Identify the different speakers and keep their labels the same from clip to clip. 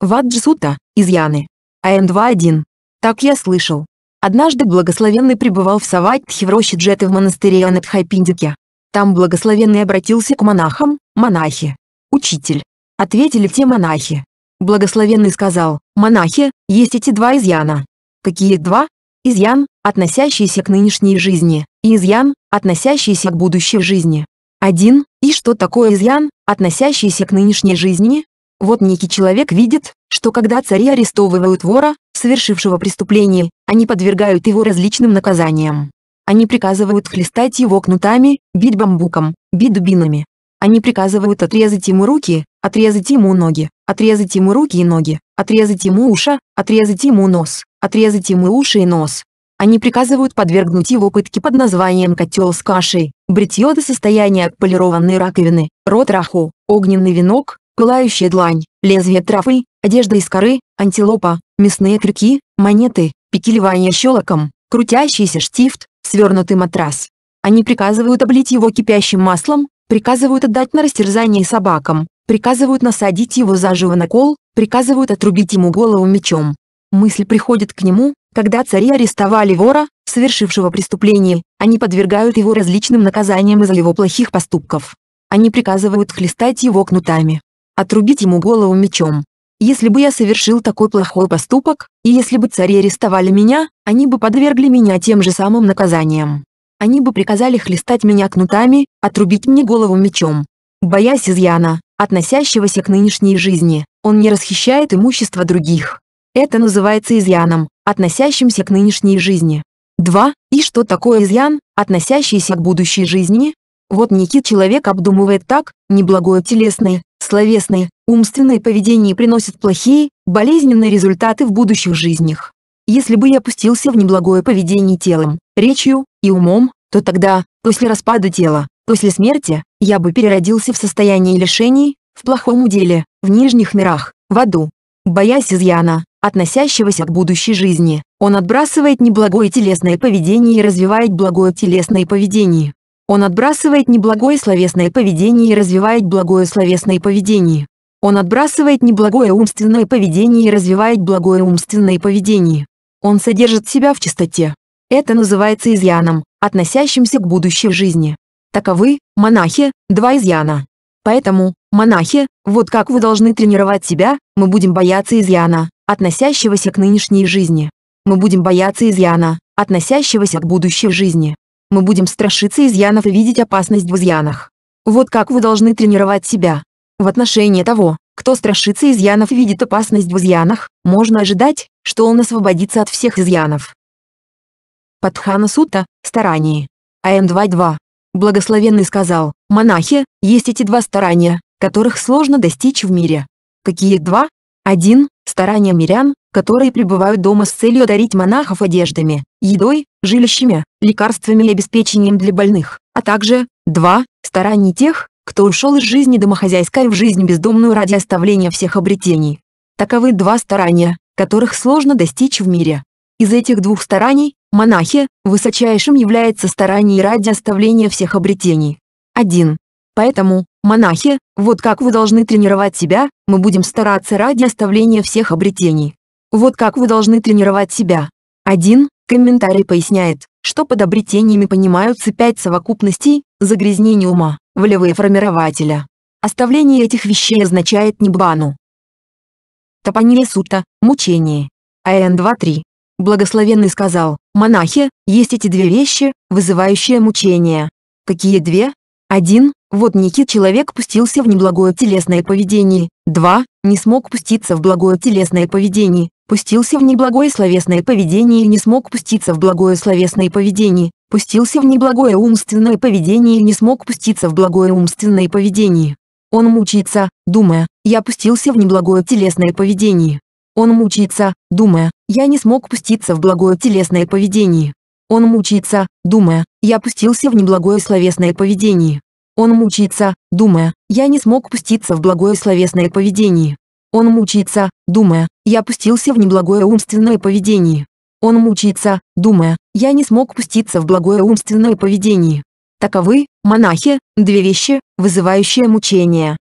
Speaker 1: Ваджсута, изъяны. АН 2.1. Так я слышал. Однажды благословенный пребывал в Саватхи в роще Джеты в монастыре Анатхайпиндике. Там благословенный обратился к монахам, монахи. Учитель. Ответили те монахи. Благословенный сказал, монахи, есть эти два изъяна. Какие два? Изъян, относящийся к нынешней жизни, и изъян, относящийся к будущей жизни. Один. И что такое изъян, относящийся к нынешней жизни, вот некий человек видит, что когда цари арестовывают вора, совершившего преступление, они подвергают его различным наказаниям. Они приказывают хлестать его кнутами, бить бамбуком, бить дубинами. Они приказывают отрезать ему руки, отрезать ему ноги, отрезать ему руки и ноги, отрезать ему уши, отрезать ему нос, отрезать ему уши и нос. Они приказывают подвергнуть его пытке под названием «котел с кашей», бритье до состояния полированной раковины, рот раху, огненный венок, пылающая длань, лезвие травы, одежда из коры, антилопа, мясные крюки, монеты, пикелевание щелоком, крутящийся штифт, свернутый матрас. Они приказывают облить его кипящим маслом, приказывают отдать на растерзание собакам, приказывают насадить его заживо на кол, приказывают отрубить ему голову мечом. Мысль приходит к нему, когда цари арестовали вора, совершившего преступление, они подвергают его различным наказаниям из-за его плохих поступков. Они приказывают хлестать его кнутами отрубить ему голову мечом. Если бы я совершил такой плохой поступок, и если бы цари арестовали меня, они бы подвергли меня тем же самым наказаниям. Они бы приказали хлестать меня кнутами, отрубить мне голову мечом. Боясь изъяна, относящегося к нынешней жизни, он не расхищает имущество других. Это называется изъяном, относящимся к нынешней жизни. 2. И что такое изъян, относящийся к будущей жизни? Вот некий человек обдумывает так, неблагое телесное, словесное, умственное поведение приносит плохие, болезненные результаты в будущих жизнях. Если бы я опустился в неблагое поведение телом, речью и умом, то тогда, после распада тела, после смерти, я бы переродился в состоянии лишений, в плохом уделе, в нижних мирах, в аду. Боясь изъяна, относящегося к будущей жизни, он отбрасывает неблагое телесное поведение и развивает благое телесное поведение. Он отбрасывает неблагое словесное поведение и развивает благое словесное поведение. Он отбрасывает неблагое умственное поведение и развивает благое умственное поведение. Он содержит себя в чистоте. Это называется изъяном, относящимся к будущей жизни. Таковы, монахи, два изъяна. Поэтому, монахи, вот как вы должны тренировать себя, мы будем бояться изъяна, относящегося к нынешней жизни. Мы будем бояться изъяна, относящегося к будущей жизни мы будем страшиться изъянов и видеть опасность в изъянах. Вот как вы должны тренировать себя. В отношении того, кто страшится изъянов и видит опасность в изъянах, можно ожидать, что он освободится от всех изъянов. Патхана Сута, старание. АМ 2.2. Благословенный сказал, монахи, есть эти два старания, которых сложно достичь в мире. Какие два? Один, старания мирян, которые пребывают дома с целью дарить монахов одеждами, едой, жилищами, лекарствами и обеспечением для больных, а также, 2. Стараний тех, кто ушел из жизни домохозяйской в жизнь бездомную ради оставления всех обретений. Таковы два старания, которых сложно достичь в мире. Из этих двух стараний, монахи, высочайшим является старание ради оставления всех обретений. 1. Поэтому, монахи, вот как вы должны тренировать себя, мы будем стараться ради оставления всех обретений. Вот как вы должны тренировать себя. 1. Комментарий поясняет, что под обретениями понимаются пять совокупностей загрязнений ума, волевые формирователя. Оставление этих вещей означает небану. Тапанья сутта, мучение. АН 2.3. Благословенный сказал, монахи, есть эти две вещи, вызывающие мучение. Какие две? Один, Вот некий человек пустился в неблагое телесное поведение. Два, Не смог пуститься в благое телесное поведение пустился в неблагое словесное поведение и не смог пуститься в благое словесное поведение, пустился в неблагое умственное поведение и не смог пуститься в благое умственное поведение. Он мучается, думая, я пустился в неблагое телесное поведение. Он мучается, думая, я не смог пуститься в благое телесное поведение. Он мучается, думая, я пустился в неблагое словесное поведение. Он мучается, думая, я не смог пуститься в благое словесное поведение. Он мучается, думая, я пустился в неблагое умственное поведение. Он мучается, думая, я не смог пуститься в благое умственное поведение. Таковы, монахи, две вещи, вызывающие мучение.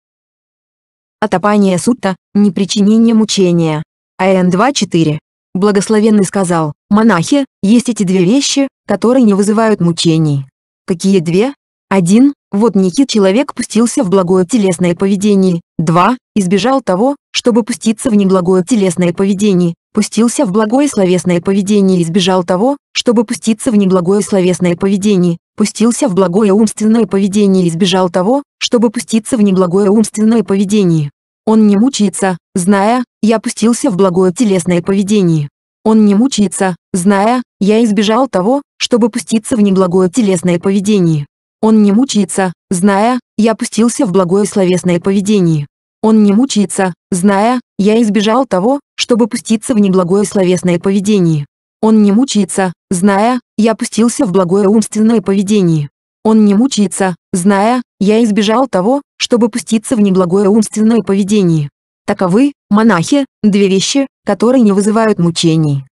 Speaker 1: Отопание сутта, непричинение мучения. АН 2.4. Благословенный сказал, монахи, есть эти две вещи, которые не вызывают мучений. Какие две? Один, Вот некий человек пустился в благое телесное поведение. Два, Избежал того, чтобы пуститься в неблагое телесное поведение, пустился в благое словесное поведение и избежал того, чтобы пуститься в неблагое словесное поведение, пустился в благое умственное поведение и избежал того, чтобы пуститься в неблагое умственное поведение. Он не мучается, зная, я пустился в благое телесное поведение. Он не мучается, зная, я избежал того, чтобы пуститься в неблагое телесное поведение. Он не мучается, зная, я пустился в благое словесное поведение. Он не мучается, зная, я избежал того, чтобы пуститься в неблагое словесное поведение. Он не мучается, зная, я пустился в благое умственное поведение. Он не мучается, зная, я избежал того, чтобы пуститься в неблагое умственное поведение. Таковы, монахи, две вещи, которые не вызывают мучений.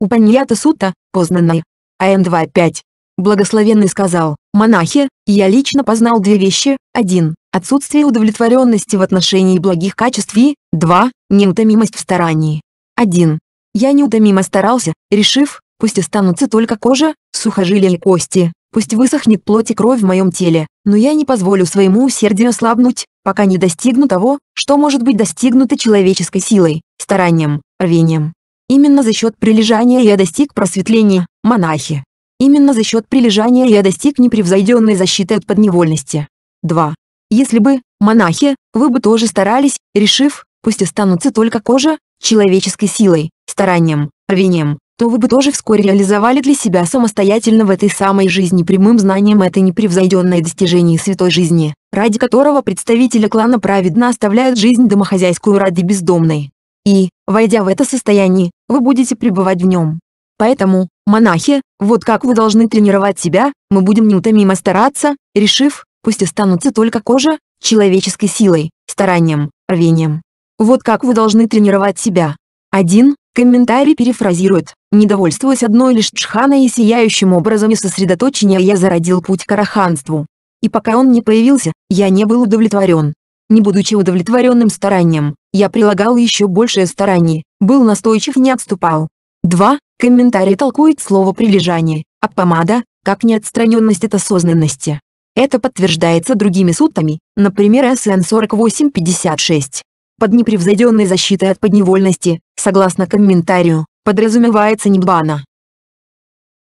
Speaker 1: Упаньята Сута, познанная. АМ 2.5. Благословенный сказал, монахи, я лично познал две вещи, один, Отсутствие удовлетворенности в отношении благих качеств и 2. Неутомимость в старании. 1. Я неутомимо старался, решив, пусть останутся только кожа, сухожилия и кости, пусть высохнет плоть и кровь в моем теле, но я не позволю своему усердию слабнуть, пока не достигну того, что может быть достигнуто человеческой силой, старанием, рвением. Именно за счет прилежания я достиг просветления, монахи. Именно за счет прилежания я достиг непревзойденной защиты от подневольности. 2. Если бы монахи, вы бы тоже старались, решив, пусть останутся только кожа, человеческой силой, старанием, рвением, то вы бы тоже вскоре реализовали для себя самостоятельно в этой самой жизни прямым знанием это непревзойденное достижение святой жизни, ради которого представители клана праведно оставляют жизнь домохозяйскую ради бездомной. И, войдя в это состояние, вы будете пребывать в нем. Поэтому, монахи, вот как вы должны тренировать себя, мы будем неутомимо стараться, решив, пусть останутся только кожа, человеческой силой, старанием, рвением. Вот как вы должны тренировать себя. Один Комментарий перефразирует, недовольствуясь одной лишь Джханой и сияющим образом и сосредоточения я зародил путь к араханству. И пока он не появился, я не был удовлетворен. Не будучи удовлетворенным старанием, я прилагал еще большее старание, был настойчив не отступал. Два Комментарий толкует слово прилежание, а помада, как неотстраненность от осознанности. Это подтверждается другими сутами, например СН-4856. Под непревзойденной защитой от подневольности, согласно комментарию, подразумевается Ниббана.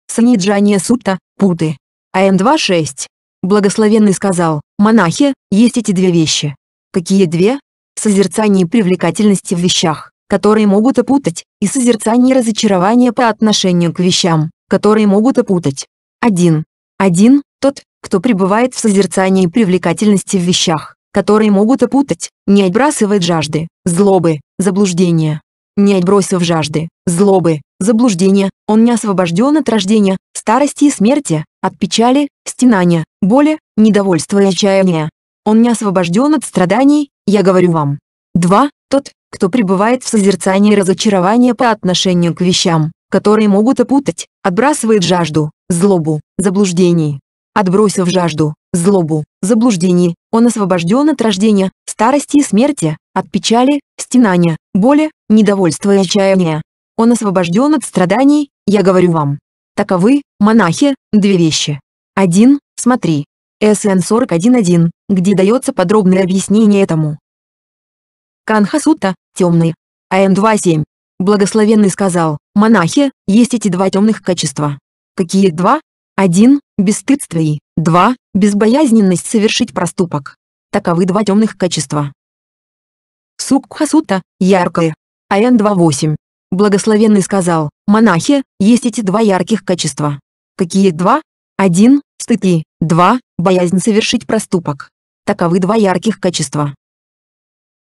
Speaker 1: Саниджание сутта, путы. АМ-2.6. Благословенный сказал, монахи, есть эти две вещи. Какие две? Созерцание привлекательности в вещах, которые могут опутать, и созерцание разочарования по отношению к вещам, которые могут опутать. 1. 1. Тот, кто пребывает в созерцании привлекательности в вещах, которые могут опутать, не отбрасывает жажды, злобы, заблуждения. Не отбросив жажды, злобы, заблуждения, он не освобожден от рождения, старости и смерти, от печали, стенания, боли, недовольства и отчаяния. Он не освобожден от страданий, я говорю вам. 2. Тот, кто пребывает в созерцании разочарования по отношению к вещам, которые могут опутать, отбрасывает жажду, злобу, заблуждений, Отбросив жажду, злобу, заблуждение, он освобожден от рождения, старости и смерти, от печали, стенания, боли, недовольства и отчаяния. Он освобожден от страданий, я говорю вам. Таковы, монахи, две вещи. 1. Смотри. СН 41.1, где дается подробное объяснение этому. Канхасута, темный. АМ 2.7. Благословенный сказал, монахи, есть эти два темных качества. Какие два? 1. Бесстыдство и 2. Безбоязненность совершить проступок. Таковы два темных качества. Сукха Сута, яркое. АН 2.8. Благословенный сказал, монахи, есть эти два ярких качества. Какие два? 1. Стыд и 2. Боязнь совершить проступок. Таковы два ярких качества.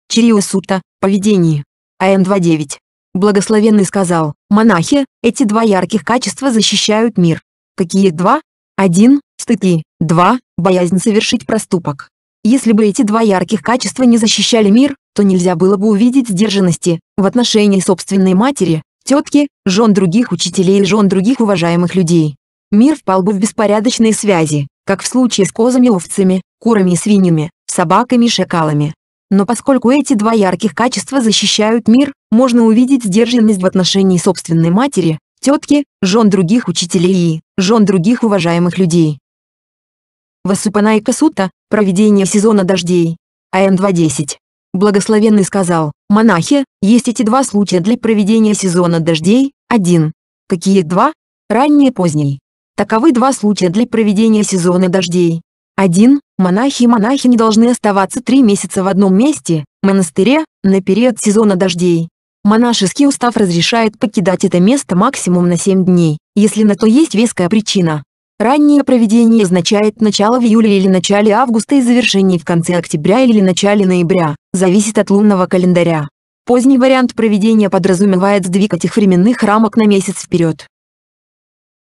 Speaker 1: Чирио Сута, поведение. АН 2.9. Благословенный сказал, монахи, эти два ярких качества защищают мир. Какие два? Один – стыд и два – боязнь совершить проступок. Если бы эти два ярких качества не защищали мир, то нельзя было бы увидеть сдержанности в отношении собственной матери, тетки, жен других учителей или жен других уважаемых людей. Мир впал бы в беспорядочные связи, как в случае с козами овцами, курами и свиньями, собаками и шакалами. Но поскольку эти два ярких качества защищают мир, можно увидеть сдержанность в отношении собственной матери, тетки, жен других учителей и жен других уважаемых людей. Васупана и Касута, проведение сезона дождей. АМ 2.10. Благословенный сказал, монахи, есть эти два случая для проведения сезона дождей, один. Какие два? Ранний и поздний. Таковы два случая для проведения сезона дождей. Один. Монахи и монахи не должны оставаться три месяца в одном месте, монастыре, на период сезона дождей. Монашеский устав разрешает покидать это место максимум на 7 дней, если на то есть веская причина. Раннее проведение означает начало в июле или начале августа и завершение в конце октября или начале ноября, зависит от лунного календаря. Поздний вариант проведения подразумевает сдвиг этих временных рамок на месяц вперед.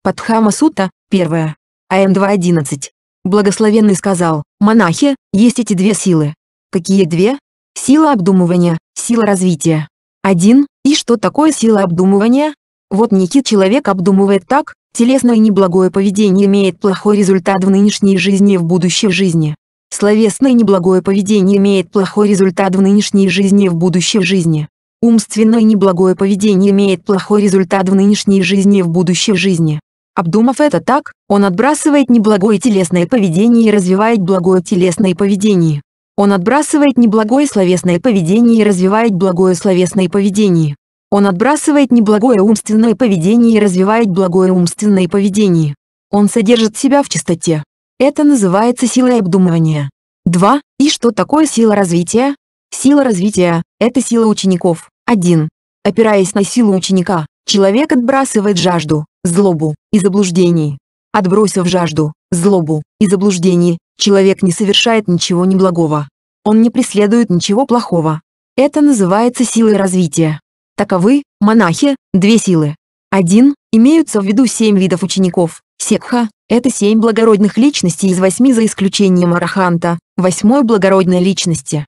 Speaker 1: Патхама Сута, 1. АМ 2.11. Благословенный сказал, монахи, есть эти две силы. Какие две? Сила обдумывания, сила развития. 1. И что такое сила обдумывания? Вот Никит человек обдумывает так, телесное неблагое поведение имеет плохой результат в нынешней жизни и в будущей жизни. Словесное неблагое поведение имеет плохой результат в нынешней жизни и в будущей жизни. Умственное неблагое поведение имеет плохой результат в нынешней жизни и в будущей жизни. Обдумав это так, он отбрасывает неблагое телесное поведение и развивает благое телесное поведение. Он отбрасывает неблагое словесное поведение и развивает благое словесное поведение. Он отбрасывает неблагое умственное поведение и развивает благое умственное поведение. Он содержит себя в чистоте. Это называется силой обдумывания. 2. И что такое сила развития? Сила развития – это сила учеников. 1. Опираясь на силу ученика, человек отбрасывает жажду, злобу и заблуждение. Отбросив жажду, злобу и заблуждение, Человек не совершает ничего неблагого. Он не преследует ничего плохого. Это называется силой развития. Таковы, монахи, две силы. Один, имеются в виду семь видов учеников. Секха – это семь благородных личностей из восьми за исключением Араханта, восьмой благородной личности.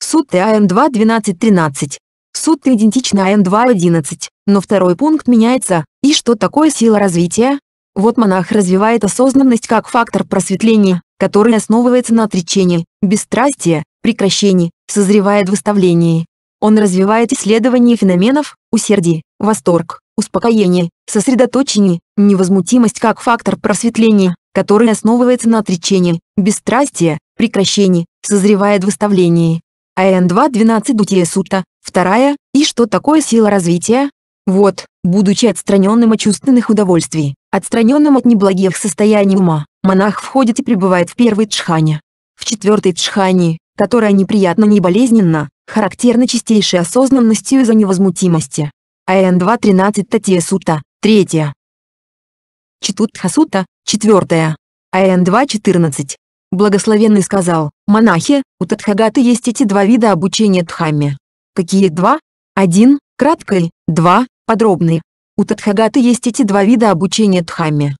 Speaker 1: Сутты АМ 2 12 13. Сутты идентичны АМ 2 11, но второй пункт меняется. И что такое сила развития? Вот монах развивает осознанность как фактор просветления, который основывается на отречении, бесстрастии, прекращении, созревает выставлении. Он развивает исследование феноменов, усердие, восторг, успокоение, сосредоточение, невозмутимость как фактор просветления, который основывается на отречении, бесстрастии, прекращении, созревает выставлении. АН-2.12 Дутия сута вторая, и что такое сила развития? Вот, будучи отстраненным от чувственных удовольствий, Отстраненным от неблагих состояний ума, монах входит и пребывает в первой джхане. В четвертой джхане, которая неприятно не болезненно, характерна чистейшей осознанностью из-за невозмутимости. АН 2.13 Татья Сута, 3. Читутха Сута, 4. АН 2.14. Благословенный сказал, монахи, у Тадхагаты есть эти два вида обучения Дхамме. Какие два? Один, краткий, два, подробный, у тадхагата есть эти два вида обучения Дхамме.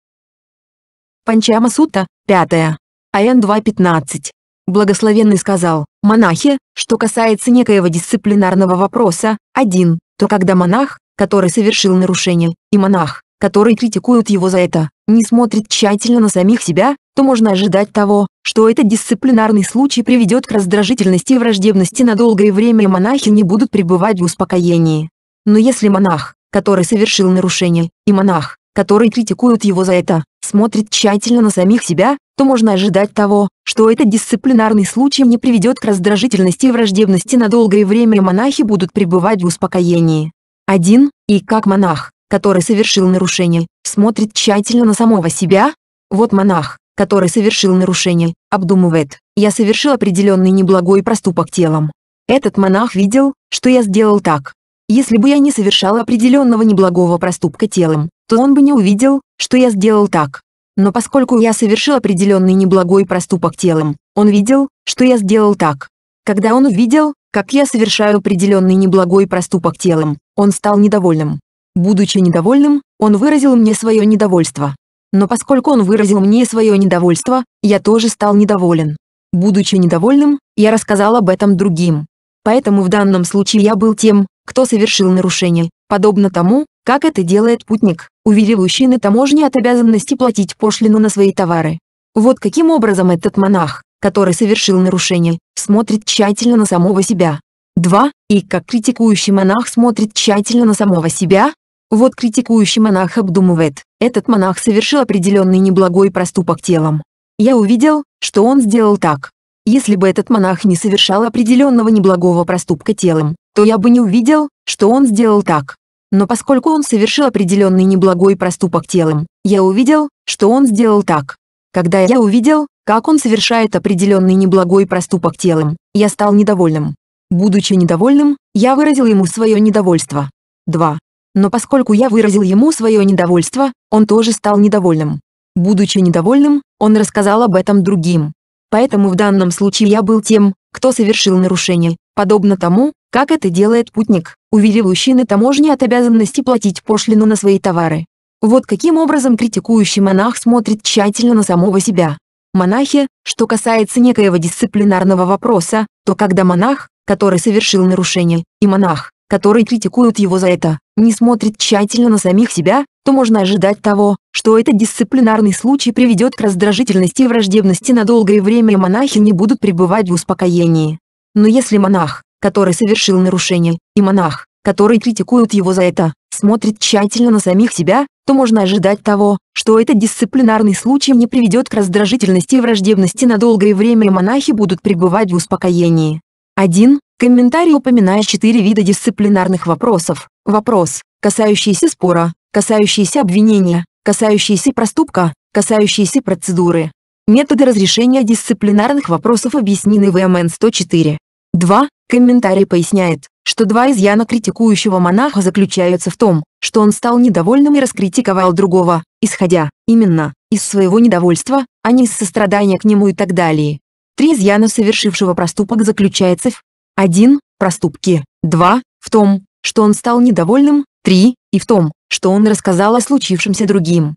Speaker 1: Панчама Сута, 5. Аян 2.15. Благословенный сказал, монахи, что касается некоего дисциплинарного вопроса, один, то когда монах, который совершил нарушение, и монах, который критикует его за это, не смотрит тщательно на самих себя, то можно ожидать того, что этот дисциплинарный случай приведет к раздражительности и враждебности на долгое время и монахи не будут пребывать в успокоении. Но если монах, который совершил нарушение, и монах, который критикует его за это, смотрит тщательно на самих себя, то можно ожидать того, что этот дисциплинарный случай не приведет к раздражительности и враждебности на долгое время монахи будут пребывать в успокоении. Один И как монах, который совершил нарушение, смотрит тщательно на самого себя? Вот монах, который совершил нарушение, обдумывает, я совершил определенный неблагой проступок телом. Этот монах видел, что я сделал так, если бы я не совершал определенного неблагого проступка телом, то он бы не увидел, что я сделал так. Но поскольку я совершил определенный неблагой проступок телом, он видел, что я сделал так. Когда он увидел, как я совершаю определенный неблагой проступок телом, он стал недовольным. Будучи недовольным, он выразил мне свое недовольство. Но поскольку он выразил мне свое недовольство, я тоже стал недоволен. Будучи недовольным, я рассказал об этом другим. Поэтому в данном случае я был тем, кто совершил нарушение, подобно тому, как это делает путник, увиливающий на таможне от обязанности платить пошлину на свои товары. Вот каким образом этот монах, который совершил нарушение, смотрит тщательно на самого себя. 2. И как критикующий монах смотрит тщательно на самого себя? Вот критикующий монах обдумывает, этот монах совершил определенный неблагой проступок телом. Я увидел, что он сделал так, если бы этот монах не совершал определенного неблагого проступка телом, то я бы не увидел, что он сделал так. Но поскольку он совершил определенный неблагой проступок телом, я увидел, что он сделал так. Когда я увидел, как он совершает определенный неблагой проступок телом, я стал недовольным. Будучи недовольным, я выразил ему свое недовольство. 2. Но поскольку я выразил ему свое недовольство, он тоже стал недовольным. Будучи недовольным, он рассказал об этом другим. Поэтому в данном случае я был тем, кто совершил нарушение, подобно тому, как это делает путник, увиливающий на таможне от обязанности платить пошлину на свои товары. Вот каким образом критикующий монах смотрит тщательно на самого себя. Монахи, что касается некоего дисциплинарного вопроса, то когда монах, который совершил нарушение, и монах, которые критикуют его за это, не смотрит тщательно на самих себя, то можно ожидать того, что этот дисциплинарный случай приведет к раздражительности и враждебности на долгое время и монахи не будут пребывать в успокоении. Но если монах, который совершил нарушение, и монах, который критикует его за это, смотрит тщательно на самих себя, то можно ожидать того, что этот дисциплинарный случай не приведет к раздражительности и враждебности на долгое время и монахи будут пребывать в успокоении. 1. Комментарий упоминает четыре вида дисциплинарных вопросов. Вопрос, касающийся спора, касающийся обвинения, касающийся проступка, касающийся процедуры. Методы разрешения дисциплинарных вопросов объяснены в МН 104. 2. Комментарий поясняет, что два изъяна критикующего монаха заключаются в том, что он стал недовольным и раскритиковал другого, исходя, именно, из своего недовольства, а не из сострадания к нему и так далее. Три изъяна совершившего проступок заключается в 1. Проступки. 2. В том, что он стал недовольным. 3. И в том, что он рассказал о случившемся другим.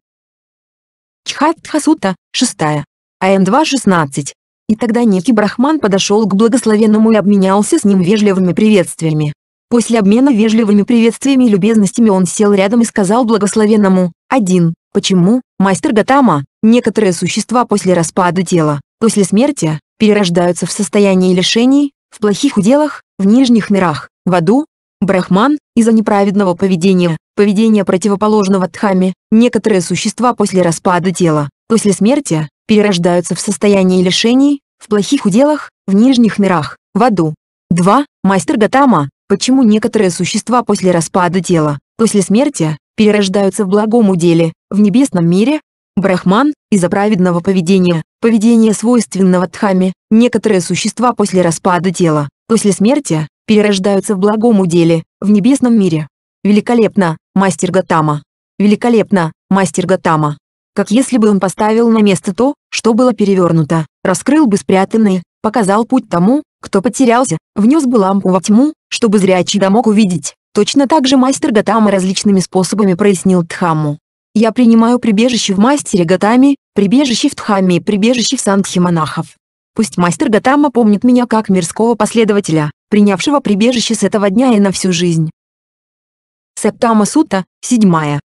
Speaker 1: Чхатхасута, 6. ам 216 И тогда некий брахман подошел к благословенному и обменялся с ним вежливыми приветствиями. После обмена вежливыми приветствиями и любезностями он сел рядом и сказал благословенному, «Один, почему, мастер Гатама, некоторые существа после распада тела, после смерти, перерождаются в состоянии лишений, в плохих уделах, в нижних мирах, в аду, брахман, из-за неправедного поведения, поведения противоположного дхаме, некоторые существа после распада тела, после смерти, перерождаются в состоянии лишений, в плохих уделах, в нижних мирах, в аду. 2. Мастер Гатама, почему некоторые существа после распада тела, после смерти, перерождаются в благом уделе, в небесном мире, Брахман, из-за праведного поведения, поведения свойственного Дхаме, некоторые существа после распада тела, после смерти, перерождаются в благом уделе, в небесном мире. Великолепно, мастер Гатама. Великолепно, мастер Гатама. Как если бы он поставил на место то, что было перевернуто, раскрыл бы спрятанное, показал путь тому, кто потерялся, внес бы лампу во тьму, чтобы зрячий да мог увидеть. Точно так же мастер Гатама различными способами прояснил Дхамму. Я принимаю прибежище в мастере Гатами, прибежище в Дхаме и прибежище в Сандхи монахов. Пусть мастер Гатама помнит меня как мирского последователя, принявшего прибежище с этого дня и на всю жизнь. Септама Сута, 7. АН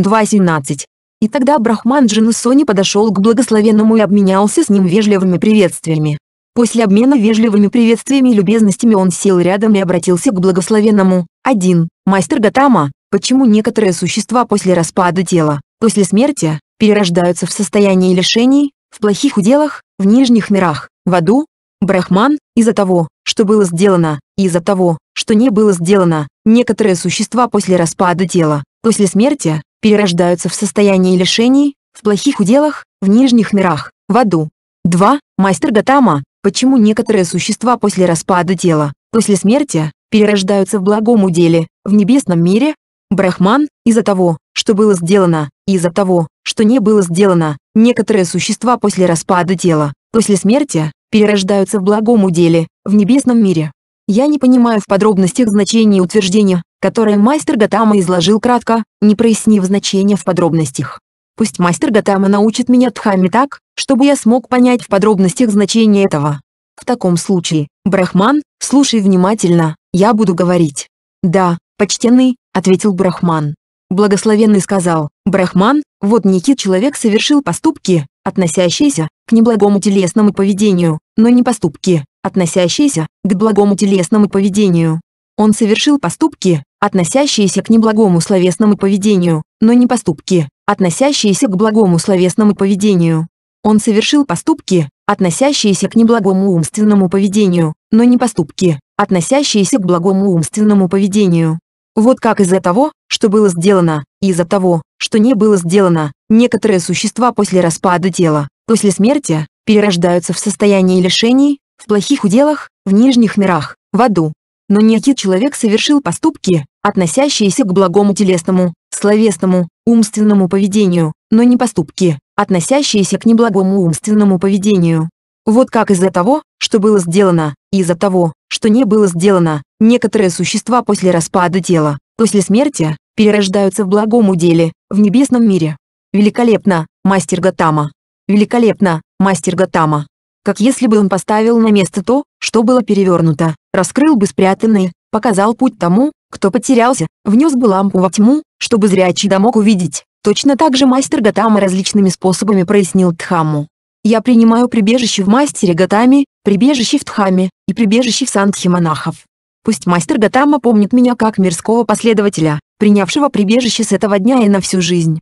Speaker 1: 2.17. И тогда Брахман Джинусони подошел к благословенному и обменялся с ним вежливыми приветствиями. После обмена вежливыми приветствиями и любезностями он сел рядом и обратился к благословенному. 1. Мастер Гатама, Почему некоторые существа после распада тела, после смерти, перерождаются в состоянии лишений, в плохих уделах, в нижних мирах, в аду? Брахман, из-за того, что было сделано, и из-за того, что не было сделано, некоторые существа после распада тела, после смерти, перерождаются в состоянии лишений, в плохих уделах, в нижних мирах, в аду. 2. Мастер Гатама, почему некоторые существа после распада тела, после смерти, перерождаются в благом уделе, в небесном мире, Брахман, из-за того, что было сделано, и из-за того, что не было сделано, некоторые существа после распада тела, после смерти, перерождаются в благом уделе, в небесном мире. Я не понимаю в подробностях значения утверждения, которое мастер Гатама изложил кратко, не прояснив значения в подробностях. Пусть мастер Гатама научит меня Дхамме так, чтобы я смог понять в подробностях значение этого. В таком случае, Брахман, слушай внимательно, я буду говорить. Да, «Почтенный», — ответил Брахман. Благословенный сказал, «Брахман, вот некий человек совершил поступки, относящиеся к неблагому телесному поведению, но не поступки, относящиеся к благому телесному поведению. Он совершил поступки, относящиеся к неблагому словесному поведению, но не поступки, относящиеся к благому словесному поведению. Он совершил поступки, относящиеся к неблагому умственному поведению, но не поступки, относящиеся к благому умственному поведению. Вот как из-за того, что было сделано, и из-за того, что не было сделано, некоторые существа после распада тела, после смерти, перерождаются в состоянии лишений, в плохих уделах, в нижних мирах, в аду. Но некий человек совершил поступки, относящиеся к благому телесному, словесному, умственному поведению, но не поступки, относящиеся к неблагому умственному поведению. Вот как из-за того, что было сделано, и из-за того, что не было сделано, некоторые существа после распада тела, после смерти, перерождаются в благом уделе, в небесном мире. Великолепно, мастер Гатама. Великолепно, мастер Гатама. Как если бы он поставил на место то, что было перевернуто, раскрыл бы спрятанные, показал путь тому, кто потерялся, внес бы лампу во тьму, чтобы зрячий да мог увидеть. Точно так же мастер Гатама различными способами прояснил Тхаму. Я принимаю прибежище в мастере Гатами, прибежище в Тхаме и прибежище в Сандхе монахов. Пусть мастер Гатама помнит меня как мирского последователя, принявшего прибежище с этого дня и на всю жизнь.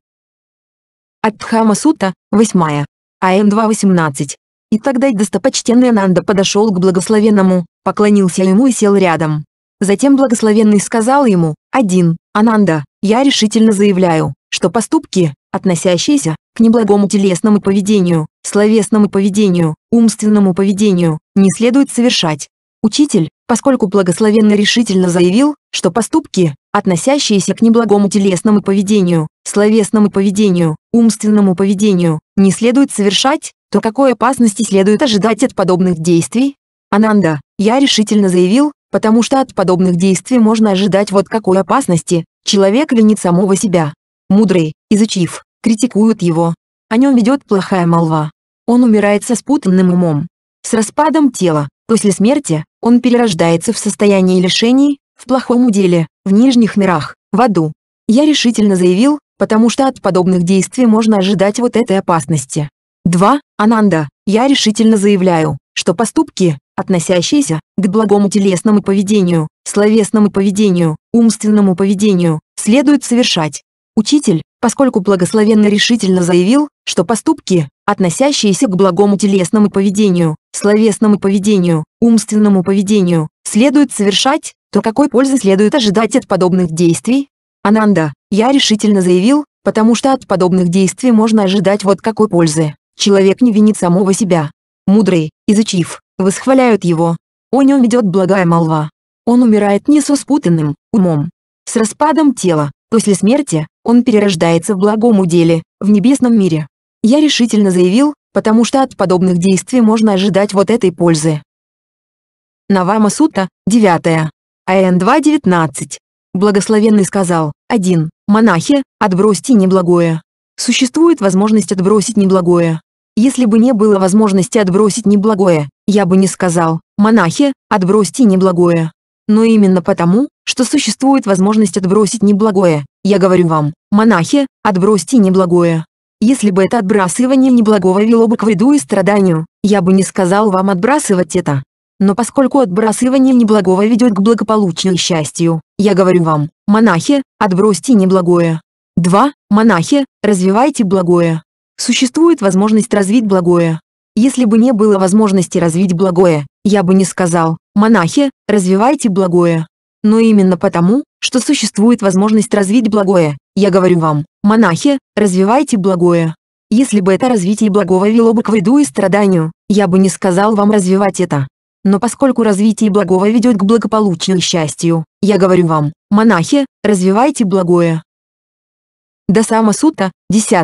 Speaker 1: От Тхама Сута, 8. АМ 2.18. И тогда достопочтенный Ананда подошел к благословенному, поклонился ему и сел рядом. Затем благословенный сказал ему, «Один, Ананда, я решительно заявляю, что поступки, относящиеся к неблагому телесному поведению, словесному поведению, умственному поведению, не следует совершать. Учитель, поскольку благословенно решительно заявил, что поступки, относящиеся к неблагому телесному поведению, словесному поведению, умственному поведению, не следует совершать, то какой опасности следует ожидать от подобных действий? Ананда, я решительно заявил, потому что от подобных действий можно ожидать вот какой опасности, человек винит самого себя. Мудрый, изучив, критикуют его. О нем ведет плохая молва. Он умирает со спутанным умом. С распадом тела, после смерти, он перерождается в состоянии лишений, в плохом уделе, в нижних мирах, в аду. Я решительно заявил, потому что от подобных действий можно ожидать вот этой опасности. 2. Ананда, я решительно заявляю, что поступки, относящиеся к благому телесному поведению, словесному поведению, умственному поведению, следует совершать, Учитель, поскольку благословенно решительно заявил, что поступки, относящиеся к благому телесному поведению, словесному поведению, умственному поведению, следует совершать, то какой пользы следует ожидать от подобных действий? Ананда, я решительно заявил, потому что от подобных действий можно ожидать вот какой пользы. Человек не винит самого себя. Мудрый, изучив, восхваляют его. О нем ведет благая молва. Он умирает не со спутанным умом, с распадом тела, после смерти, он перерождается в благом уделе, в небесном мире. Я решительно заявил, потому что от подобных действий можно ожидать вот этой пользы. Навама Сута, 9. АН 2.19. Благословенный сказал, 1. Монахи, отбросьте неблагое. Существует возможность отбросить неблагое. Если бы не было возможности отбросить неблагое, я бы не сказал, монахи, отбросьте неблагое. Но именно потому, что существует возможность отбросить неблагое, я говорю вам, монахи, отбросьте неблагое. Если бы это отбрасывание неблагого вело бы к вреду и страданию, я бы не сказал вам отбрасывать это. Но поскольку отбрасывание неблагого ведет к благополучию и счастью, я говорю вам, монахи, отбросьте неблагое. 2. Монахи, развивайте благое. Существует возможность развить благое. Если бы не было возможности развить благое, я бы не сказал, монахи, развивайте благое. Но именно потому, что существует возможность развить благое. Я говорю вам, монахи, развивайте благое. Если бы это развитие благого вело бы к вреду и страданию, я бы не сказал вам развивать это. Но поскольку развитие благого ведет к благополучию и счастью, я говорю вам, монахи, развивайте благое. сама Сута, 10.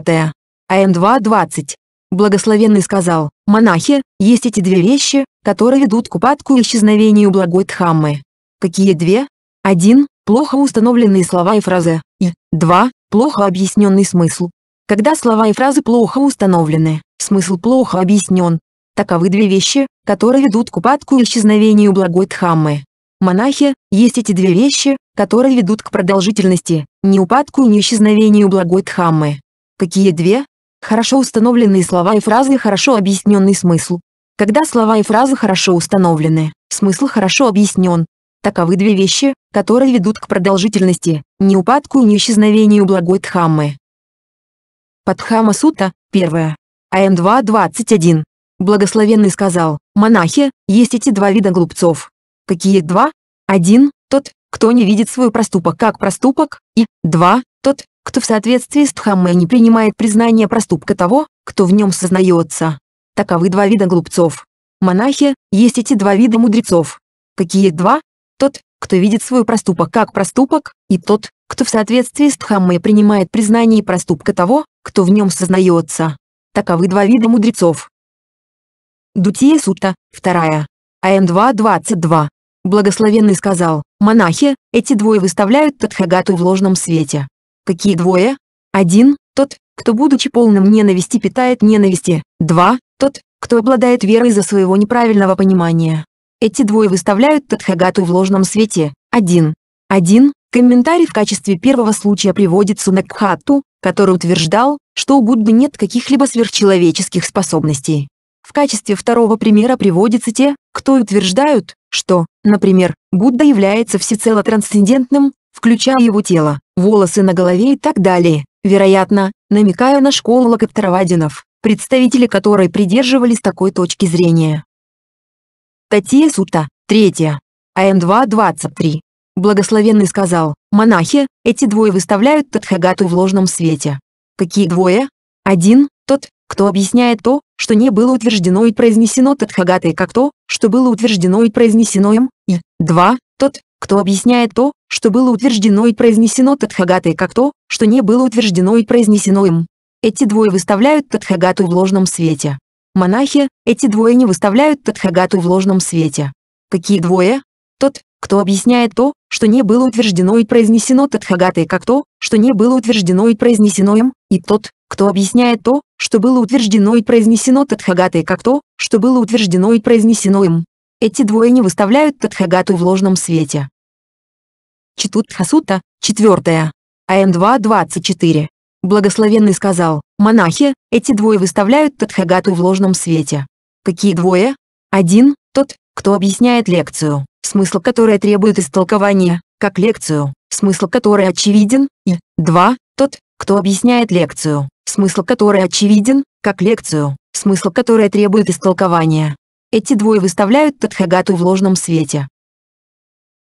Speaker 1: АМ 2.20. Благословенный сказал, монахи, есть эти две вещи, которые ведут к упадку и исчезновению благой Дхаммы. Какие две? Один плохо установленные слова и фразы, и два плохо объясненный смысл. Когда слова и фразы плохо установлены, смысл плохо объяснен. Таковы две вещи, которые ведут к упадку и исчезновению благой Дхаммы. Монахи, есть эти две вещи, которые ведут к продолжительности, не упадку и не исчезновению благой Дхаммы. Какие две? Хорошо установленные слова и фразы и хорошо объясненный смысл. Когда слова и фразы хорошо установлены, смысл хорошо объяснен, Таковы две вещи, которые ведут к продолжительности, не упадку и не исчезновению благой Дхаммы. Падхама Сута, 1. АМ 2.21. Благословенный сказал, монахи, есть эти два вида глупцов. Какие два? Один, тот, кто не видит свой проступок как проступок, и, два, тот, кто в соответствии с Дхаммой не принимает признание проступка того, кто в нем сознается. Таковы два вида глупцов. Монахи, есть эти два вида мудрецов. Какие два? тот, кто видит свой проступок как проступок, и тот, кто в соответствии с Дхаммой принимает признание проступка того, кто в нем сознается. Таковы два вида мудрецов. Дутия Сута, 2. АМ 2.22. Благословенный сказал, монахи, эти двое выставляют татхагату в ложном свете. Какие двое? Один, тот, кто будучи полным ненависти питает ненависти. Два, тот, кто обладает верой за своего неправильного понимания. Эти двое выставляют Тадхагату в ложном свете. 1. 1. Комментарий в качестве первого случая приводит сунакхату, который утверждал, что у Будды нет каких-либо сверхчеловеческих способностей. В качестве второго примера приводятся те, кто утверждают, что, например, Будда является всецело трансцендентным, включая его тело, волосы на голове и так далее, вероятно, намекая на школу лакоптаровадинов, представители которой придерживались такой точки зрения. Статья Сута, 3. АМ 2.23. Благословенный сказал, монахи, эти двое выставляют татхагату в ложном свете. Какие двое? Один, тот, кто объясняет то, что не было утверждено и произнесено татхагатой, как то, что было утверждено и произнесено им, и, два, тот, кто объясняет то, что было утверждено и произнесено татхагатой, как то, что не было утверждено и произнесено им. Эти двое выставляют татхагату в ложном свете. Монахи, эти двое не выставляют Тадхагату в ложном свете. Какие двое? Тот, кто объясняет то, что не было утверждено и произнесено Тадхагатой как то, что не было утверждено и произнесено им, и тот, кто объясняет то, что было утверждено и произнесено Тадхагатой как то, что было утверждено и произнесено им. Эти двое не выставляют Тадхагату в ложном свете. Читут Хасута, 4. АМ 2.24. Благословенный сказал, «Монахи, эти двое выставляют Тадхагату в ложном свете». Какие двое? Один, тот, кто объясняет лекцию, смысл которой требует истолкования, как лекцию, смысл которой очевиден, и, два, тот, кто объясняет лекцию, смысл которой очевиден, как лекцию, смысл которой требует истолкования. Эти двое выставляют Тадхагату в ложном свете.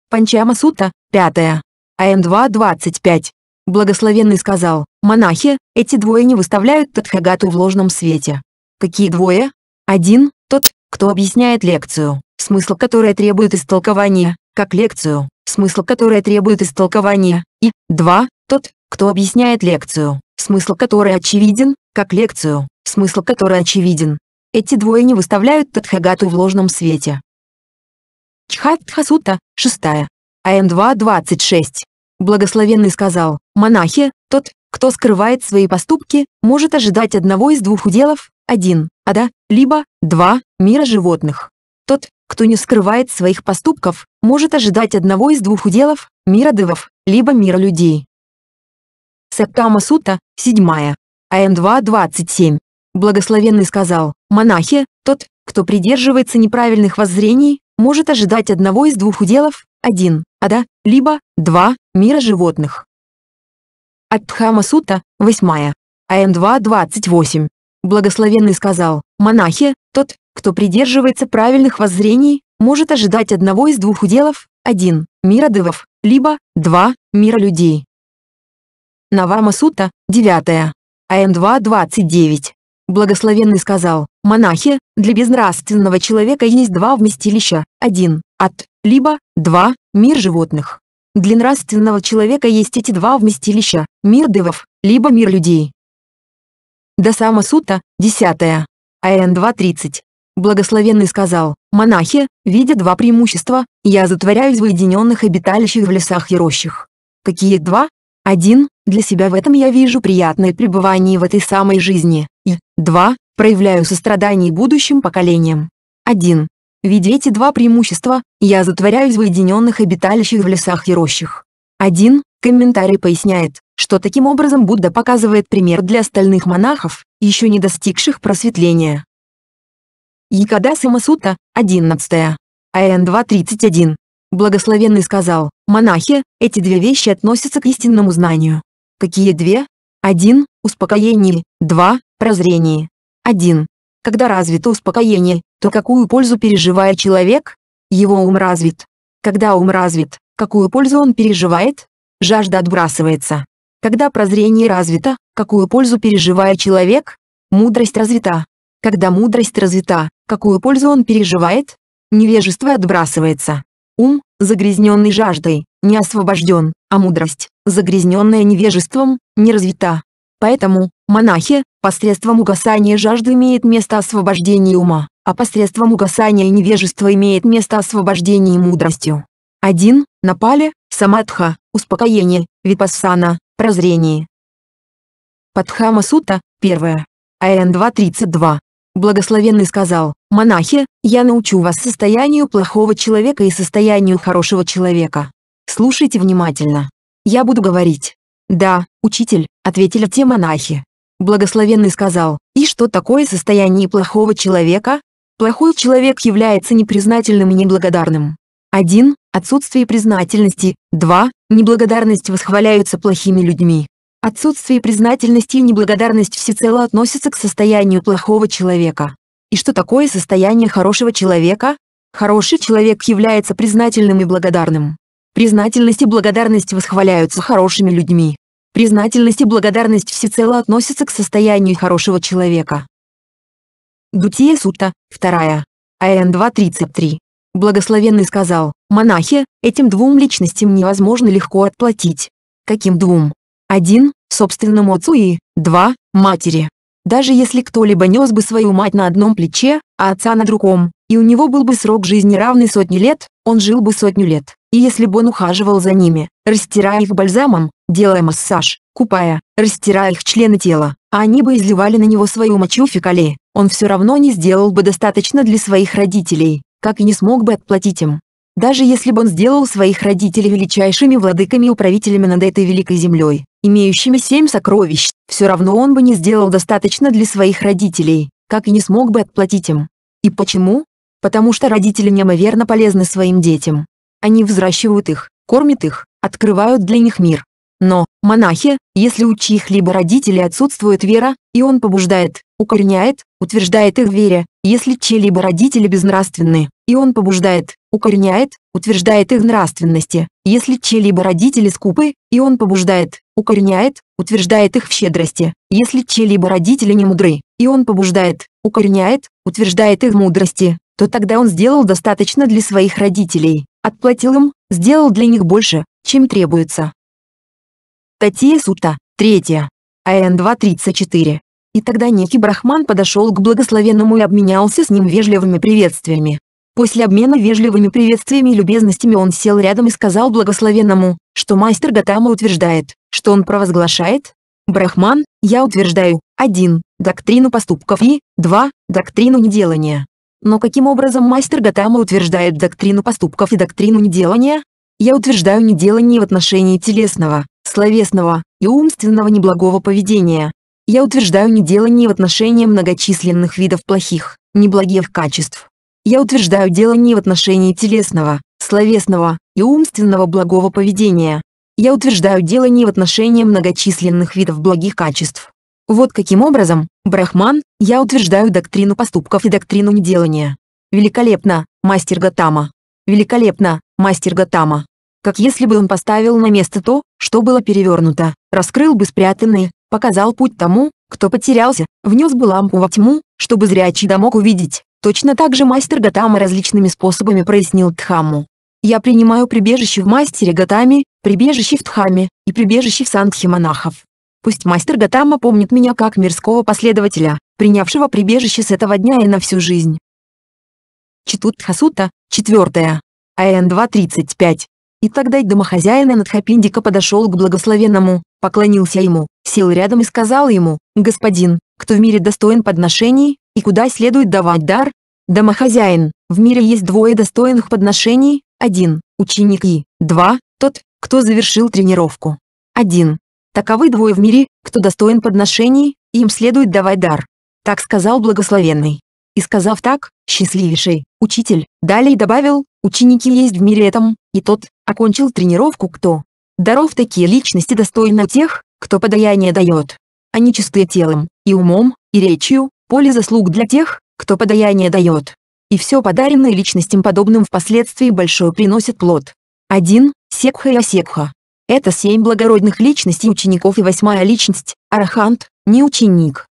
Speaker 1: Панчама Сута, 5. АМ 2.25. Благословенный сказал, «Монахи, эти двое не выставляют Тадхагату в ложном свете». Какие двое? Один, тот, кто объясняет лекцию, смысл которой требует истолкования, как лекцию, смысл которой требует истолкования, и, два, тот, кто объясняет лекцию, смысл которой очевиден, как лекцию, смысл которой очевиден. Эти двое не выставляют Тадхагату в ложном свете. Чхатхасута, 6. АМ 2.26. Благословенный сказал, монахи, тот, кто скрывает свои поступки, может ожидать одного из двух уделов, один, ада, либо, два, мира животных. Тот, кто не скрывает своих поступков, может ожидать одного из двух уделов, мира девов, либо мира людей. Септама Сута, 7. АМ 2.27. Благословенный сказал, монахи, тот, кто придерживается неправильных воззрений, может ожидать одного из двух уделов, один, Ада, либо два Мира животных. Абдхама Сута, 8. АМ 2.28. Благословенный сказал, монахи, тот, кто придерживается правильных воззрений, может ожидать одного из двух уделов, один, Мира девов, либо два, Мира людей. Навама Сута, 9. АМ 2.29. Благословенный сказал, монахи, для безнравственного человека есть два вместилища, один, от, либо, два, мир животных. Для нравственного человека есть эти два вместилища, мир девов, либо мир людей. Досама Сута, 10. АН 2.30. Благословенный сказал, монахи, видя два преимущества, я затворяюсь в уединенных обиталищах в лесах и рощах. Какие два? Один, для себя в этом я вижу приятное пребывание в этой самой жизни. И 2. Проявляю сострадание будущим поколениям. Один Видя эти два преимущества, я затворяюсь в уединенных обиталищах в лесах и рощах. Один Комментарий поясняет, что таким образом Будда показывает пример для остальных монахов, еще не достигших просветления. Якада Самасута, 11. АН 2.31. Благословенный сказал, монахи, эти две вещи относятся к истинному знанию. Какие две? 1. Успокоение. 2. Прозрение. 1. Когда развито успокоение, то какую пользу переживает человек? Его ум развит. Когда ум развит, какую пользу он переживает? Жажда отбрасывается. Когда прозрение развито, какую пользу переживает человек? Мудрость развита. Когда мудрость развита, какую пользу он переживает? Невежество отбрасывается. Ум, загрязненный жаждой, не освобожден, а мудрость, загрязненная невежеством, не развита. Поэтому, монахи, посредством угасания жажды имеет место освобождение ума, а посредством угасания невежества имеет место освобождение мудростью. 1. Напали, самадха, успокоение, випассана, прозрение. Падхама Сута, 1. АН 2.32. Благословенный сказал, «Монахи, я научу вас состоянию плохого человека и состоянию хорошего человека. Слушайте внимательно. Я буду говорить. «Да, учитель», — ответили те монахи. Благословенный сказал, «И что такое состояние плохого человека?» Плохой человек является непризнательным и неблагодарным. 1. Отсутствие признательности. 2. Неблагодарность восхваляются плохими людьми. Отсутствие признательности и неблагодарность всецело относятся к состоянию плохого человека. И что такое состояние хорошего человека? Хороший человек является признательным и благодарным. Признательность и благодарность восхваляются хорошими людьми. Признательность и благодарность всецело относятся к состоянию хорошего человека. Дутия Сута, 2. АН 2.33. Благословенный сказал, монахи, этим двум личностям невозможно легко отплатить. Каким двум? Один, Собственному отцу и два, Матери. Даже если кто-либо нес бы свою мать на одном плече, а отца на другом, и у него был бы срок жизни равный сотне лет, он жил бы сотню лет. И если бы он ухаживал за ними, растирая их бальзамом, делая массаж, купая, растирая их члены тела, а они бы изливали на него свою мочу фекалии, он все равно не сделал бы достаточно для своих родителей, как и не смог бы отплатить им. Даже если бы он сделал своих родителей величайшими владыками и управителями над этой великой землей, имеющими семь сокровищ, все равно он бы не сделал достаточно для своих родителей, как и не смог бы отплатить им. И почему? Потому что родители неимоверно полезны своим детям, они взращивают их, кормят их, открывают для них мир. Но, монахи, если у чьих-либо родителей отсутствует вера, и он побуждает, укореняет, утверждает их в вере, если чьи-либо родители безнравственны, и он побуждает, укореняет, утверждает их нравственности, если чьи-либо родители скупы, и он побуждает, укореняет, утверждает их в щедрости, если чьи-либо родители не мудры, и он побуждает, укореняет, утверждает их мудрости, то тогда он сделал достаточно для своих родителей отплатил им, сделал для них больше, чем требуется. Татья Сута, третья, АН-234. И тогда некий брахман подошел к благословенному и обменялся с ним вежливыми приветствиями. После обмена вежливыми приветствиями и любезностями он сел рядом и сказал благословенному, что мастер Гатама утверждает, что он провозглашает «Брахман, я утверждаю, 1. Доктрину поступков и 2. Доктрину неделания». Но каким образом мастер Гатама утверждает доктрину поступков и доктрину неделания? Я утверждаю неделание в отношении телесного, словесного и умственного неблагого поведения. Я утверждаю неделание в отношении многочисленных видов плохих, неблагих качеств. Я утверждаю делание в отношении телесного, словесного и умственного благого поведения. Я утверждаю делание в отношении многочисленных видов благих качеств. Вот каким образом, Брахман, я утверждаю доктрину поступков и доктрину неделания. Великолепно, мастер Гатама. Великолепно, мастер Гатама. Как если бы он поставил на место то, что было перевернуто, раскрыл бы спрятанные, показал путь тому, кто потерялся, внес бы лампу во тьму, чтобы зрячий да мог увидеть. Точно так же мастер Гатама различными способами прояснил Тхаму. Я принимаю прибежище в мастере Гатами, прибежище в Дхаме и прибежище в Сангхе монахов. Пусть мастер Гатама помнит меня как мирского последователя, принявшего прибежище с этого дня и на всю жизнь. Читутхасута, 4. АН 2.35. И тогда домохозяин Анатхапиндика подошел к благословенному, поклонился ему, сел рядом и сказал ему, «Господин, кто в мире достоин подношений, и куда следует давать дар?» «Домохозяин, в мире есть двое достойных подношений, один – ученик и, два – тот, кто завершил тренировку. Один, Таковы двое в мире, кто достоин подношений, им следует давать дар. Так сказал благословенный. И сказав так, счастливейший, учитель, далее добавил, ученики есть в мире этом, и тот, окончил тренировку кто. Даров такие личности достойны тех, кто подаяние дает. Они чистые телом, и умом, и речью, поле заслуг для тех, кто подаяние дает. И все подаренное личностям подобным впоследствии большое приносит плод. 1. Секха и Асекха. Это семь благородных личностей учеников и восьмая личность, Арахант, не ученик.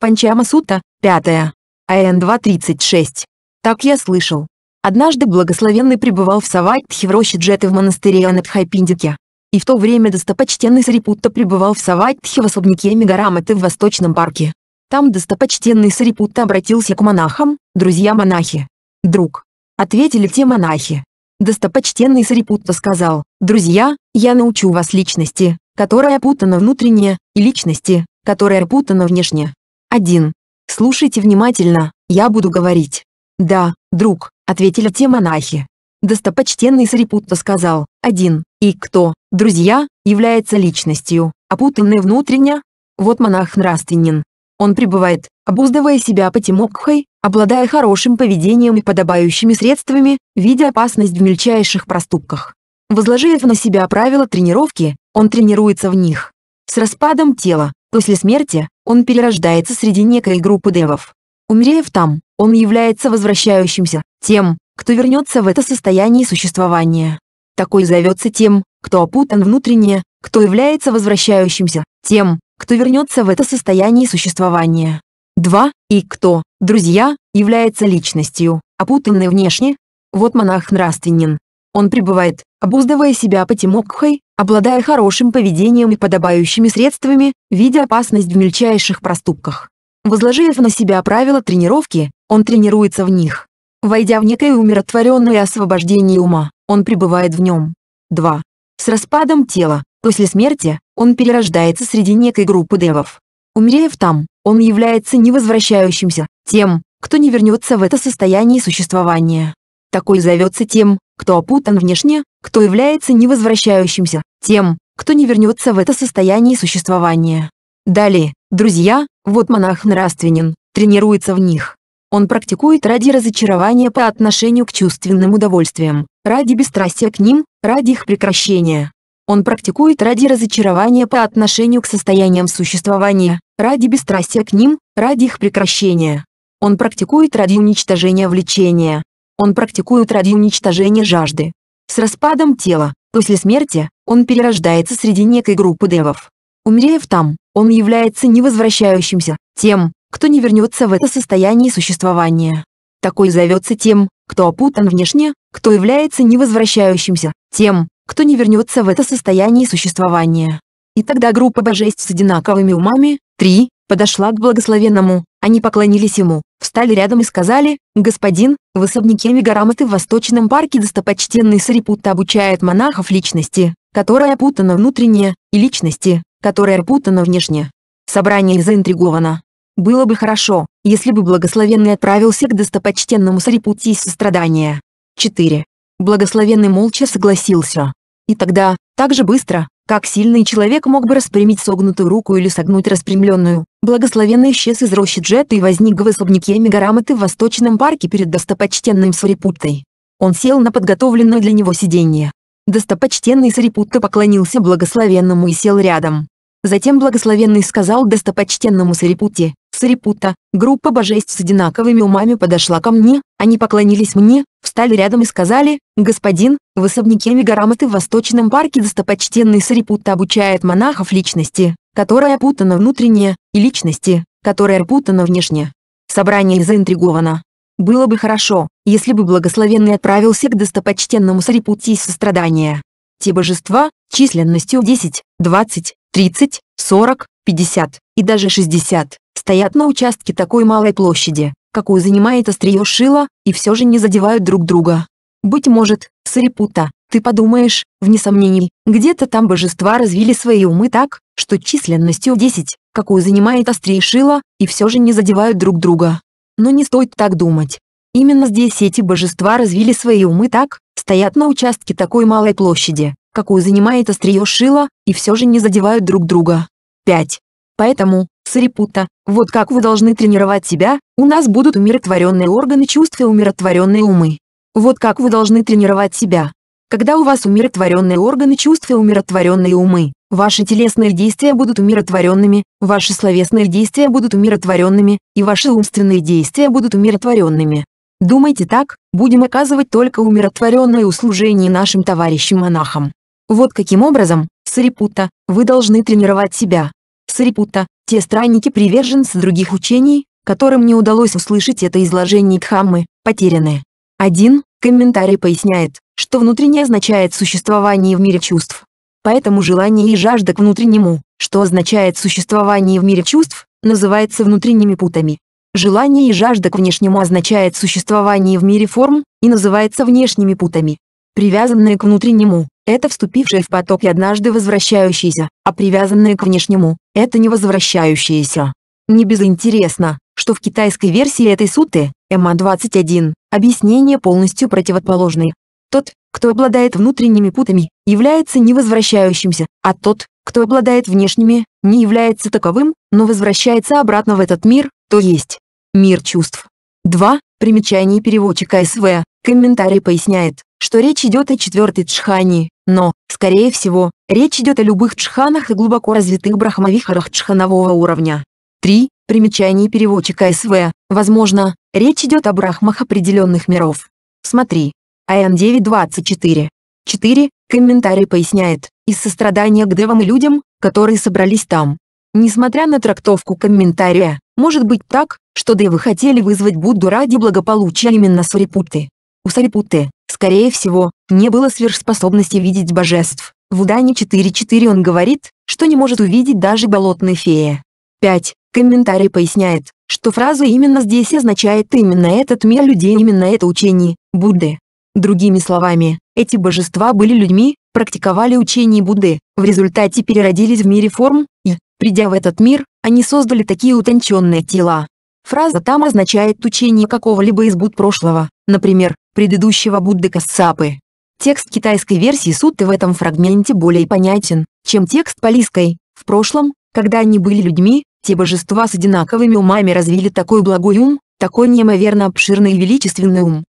Speaker 1: Панчама Сута, пятая. АН 2.36. Так я слышал. Однажды благословенный пребывал в Савайтхе в роще Джеты в монастыре Анатхайпиндике. И в то время достопочтенный Сарипутта пребывал в Савайтхе в особняке Мегараматы в Восточном парке. Там достопочтенный Сарипутта обратился к монахам, друзья монахи. Друг. Ответили те монахи. Достопочтенный Сарипутта сказал, «Друзья, я научу вас личности, которая опутана внутренне, и личности, которая опутана внешне. 1. Слушайте внимательно, я буду говорить». «Да, друг», — ответили те монахи. Достопочтенный Сарипутта сказал, «Один, и кто, друзья, является личностью, опутанной внутренне?» Вот монах нравственен, он пребывает, обуздывая себя потимокхой, обладая хорошим поведением и подобающими средствами, видя опасность в мельчайших проступках. Возложив на себя правила тренировки, он тренируется в них. С распадом тела, после смерти, он перерождается среди некой группы девов. Умерев там, он является возвращающимся, тем, кто вернется в это состояние существования. Такой зовется тем, кто опутан внутренне, кто является возвращающимся, тем, кто вернется в это состояние существования. 2. И кто, друзья, является личностью, опутанной внешне? Вот монах нравственен. Он пребывает, обуздывая себя потемокхой, обладая хорошим поведением и подобающими средствами, видя опасность в мельчайших проступках. Возложив на себя правила тренировки, он тренируется в них. Войдя в некое умиротворенное освобождение ума, он пребывает в нем. 2. С распадом тела, после смерти, он перерождается среди некой группы девов. Умерев там, он является невозвращающимся, тем, кто не вернется в это состояние существования. Такой зовется тем, кто опутан внешне, кто является невозвращающимся, тем, кто не вернется в это состояние существования. Далее, друзья, вот монах нравственен, тренируется в них. Он практикует ради разочарования по отношению к чувственным удовольствиям, ради бесстрастия к ним, ради их прекращения. Он практикует ради разочарования по отношению к состояниям существования, ради бесстрастия к ним, ради их прекращения. Он практикует ради уничтожения влечения. Он практикует ради уничтожения жажды. С распадом тела, после смерти, он перерождается среди некой группы девов. Умерев там, он является невозвращающимся, тем, кто не вернется в это состояние существования. Такой зовется тем, кто опутан внешне, кто является невозвращающимся, тем, кто не вернется в это состояние существования. И тогда группа божеств с одинаковыми умами, три, подошла к благословенному, они поклонились ему, встали рядом и сказали, «Господин, в особняке Мегараматы в Восточном парке достопочтенный Сарипутта обучает монахов личности, которая опутана внутренне, и личности, которая опутана внешне». Собрание заинтриговано. Было бы хорошо, если бы благословенный отправился к достопочтенному Сарипутте из сострадания. 4. Благословенный молча согласился. И тогда, так же быстро, как сильный человек мог бы распрямить согнутую руку или согнуть распрямленную, благословенный исчез из рощи Джета и возник в особняке Мегараматы в Восточном парке перед достопочтенным Сарипуттой. Он сел на подготовленное для него сиденье. Достопочтенный Сарипутта поклонился благословенному и сел рядом. Затем благословенный сказал достопочтенному Сарипутте, Сарипута, группа божеств с одинаковыми умами подошла ко мне, они поклонились мне, встали рядом и сказали, «Господин, в особняке Мегараматы в Восточном парке достопочтенный Сарипута обучает монахов личности, которая опутана внутренне, и личности, которая опутана внешне». Собрание заинтриговано. Было бы хорошо, если бы благословенный отправился к достопочтенному Сарипути из сострадания. Те божества, численностью 10, 20, 30, 40, 50 и даже 60, стоят на участке такой малой площади, какую занимает острие шила, и все же не задевают друг друга. Быть может, Сарипута, ты подумаешь, вне сомнений, где-то там божества развили свои умы так, что численностью 10, какую занимает острие шила, и все же не задевают друг друга. Но не стоит так думать. Именно здесь эти божества развили свои умы так, стоят на участке такой малой площади, какую занимает острие шила, и все же не задевают друг друга. 5. Поэтому, Сарипута, вот как вы должны тренировать себя, у нас будут умиротворенные органы чувств и умиротворенные умы. Вот как вы должны тренировать себя. Когда у вас умиротворенные органы чувств и умиротворенные умы, ваши телесные действия будут умиротворенными, ваши словесные действия будут умиротворенными, и ваши умственные действия будут умиротворенными. Думайте так, будем оказывать только умиротворенное услужение нашим товарищам-монахам. Вот каким образом, Сарипута, вы должны тренировать себя. Сарипута, те странники-приверженцы других учений, которым не удалось услышать это изложение Дхаммы, потеряны. Один комментарий поясняет, что внутреннее означает существование в мире чувств. Поэтому желание и жажда к внутреннему, что означает существование в мире чувств, называется внутренними путами. Желание и жажда к внешнему означает существование в мире форм и называется внешними путами. Привязанное к внутреннему, это вступившие в поток и однажды возвращающиеся, а привязанные к внешнему, это не возвращающиеся. Не безинтересно, что в китайской версии этой суты, МА-21, объяснение полностью противоположное. Тот, кто обладает внутренними путами, является невозвращающимся, а тот, кто обладает внешними, не является таковым, но возвращается обратно в этот мир, то есть мир чувств. 2. Примечание переводчика СВ. Комментарий поясняет, что речь идет о четвертой джхани, но, скорее всего, речь идет о любых чханах и глубоко развитых брахмавихарах чханового уровня. 3. Примечание переводчика СВ. Возможно, речь идет о брахмах определенных миров. Смотри. АН 9.24. 4. Комментарий поясняет, из сострадания к девам и людям, которые собрались там. Несмотря на трактовку комментария, может быть так, что девы хотели вызвать Будду ради благополучия именно Сурипуты. У Сарипутты, скорее всего, не было сверхспособности видеть божеств. В Удане 4.4 он говорит, что не может увидеть даже болотная фея. 5. Комментарий поясняет, что фраза именно здесь означает именно этот мир людей, именно это учение, Будды. Другими словами, эти божества были людьми, практиковали учение Будды, в результате переродились в мире форм, и, придя в этот мир, они создали такие утонченные тела. Фраза там означает учение какого-либо из Буд прошлого, например, предыдущего Будды Кассапы. Текст китайской версии сутты в этом фрагменте более понятен, чем текст палийской. В прошлом, когда они были людьми, те божества с одинаковыми умами развили такой благой ум, такой неимоверно обширный и величественный ум.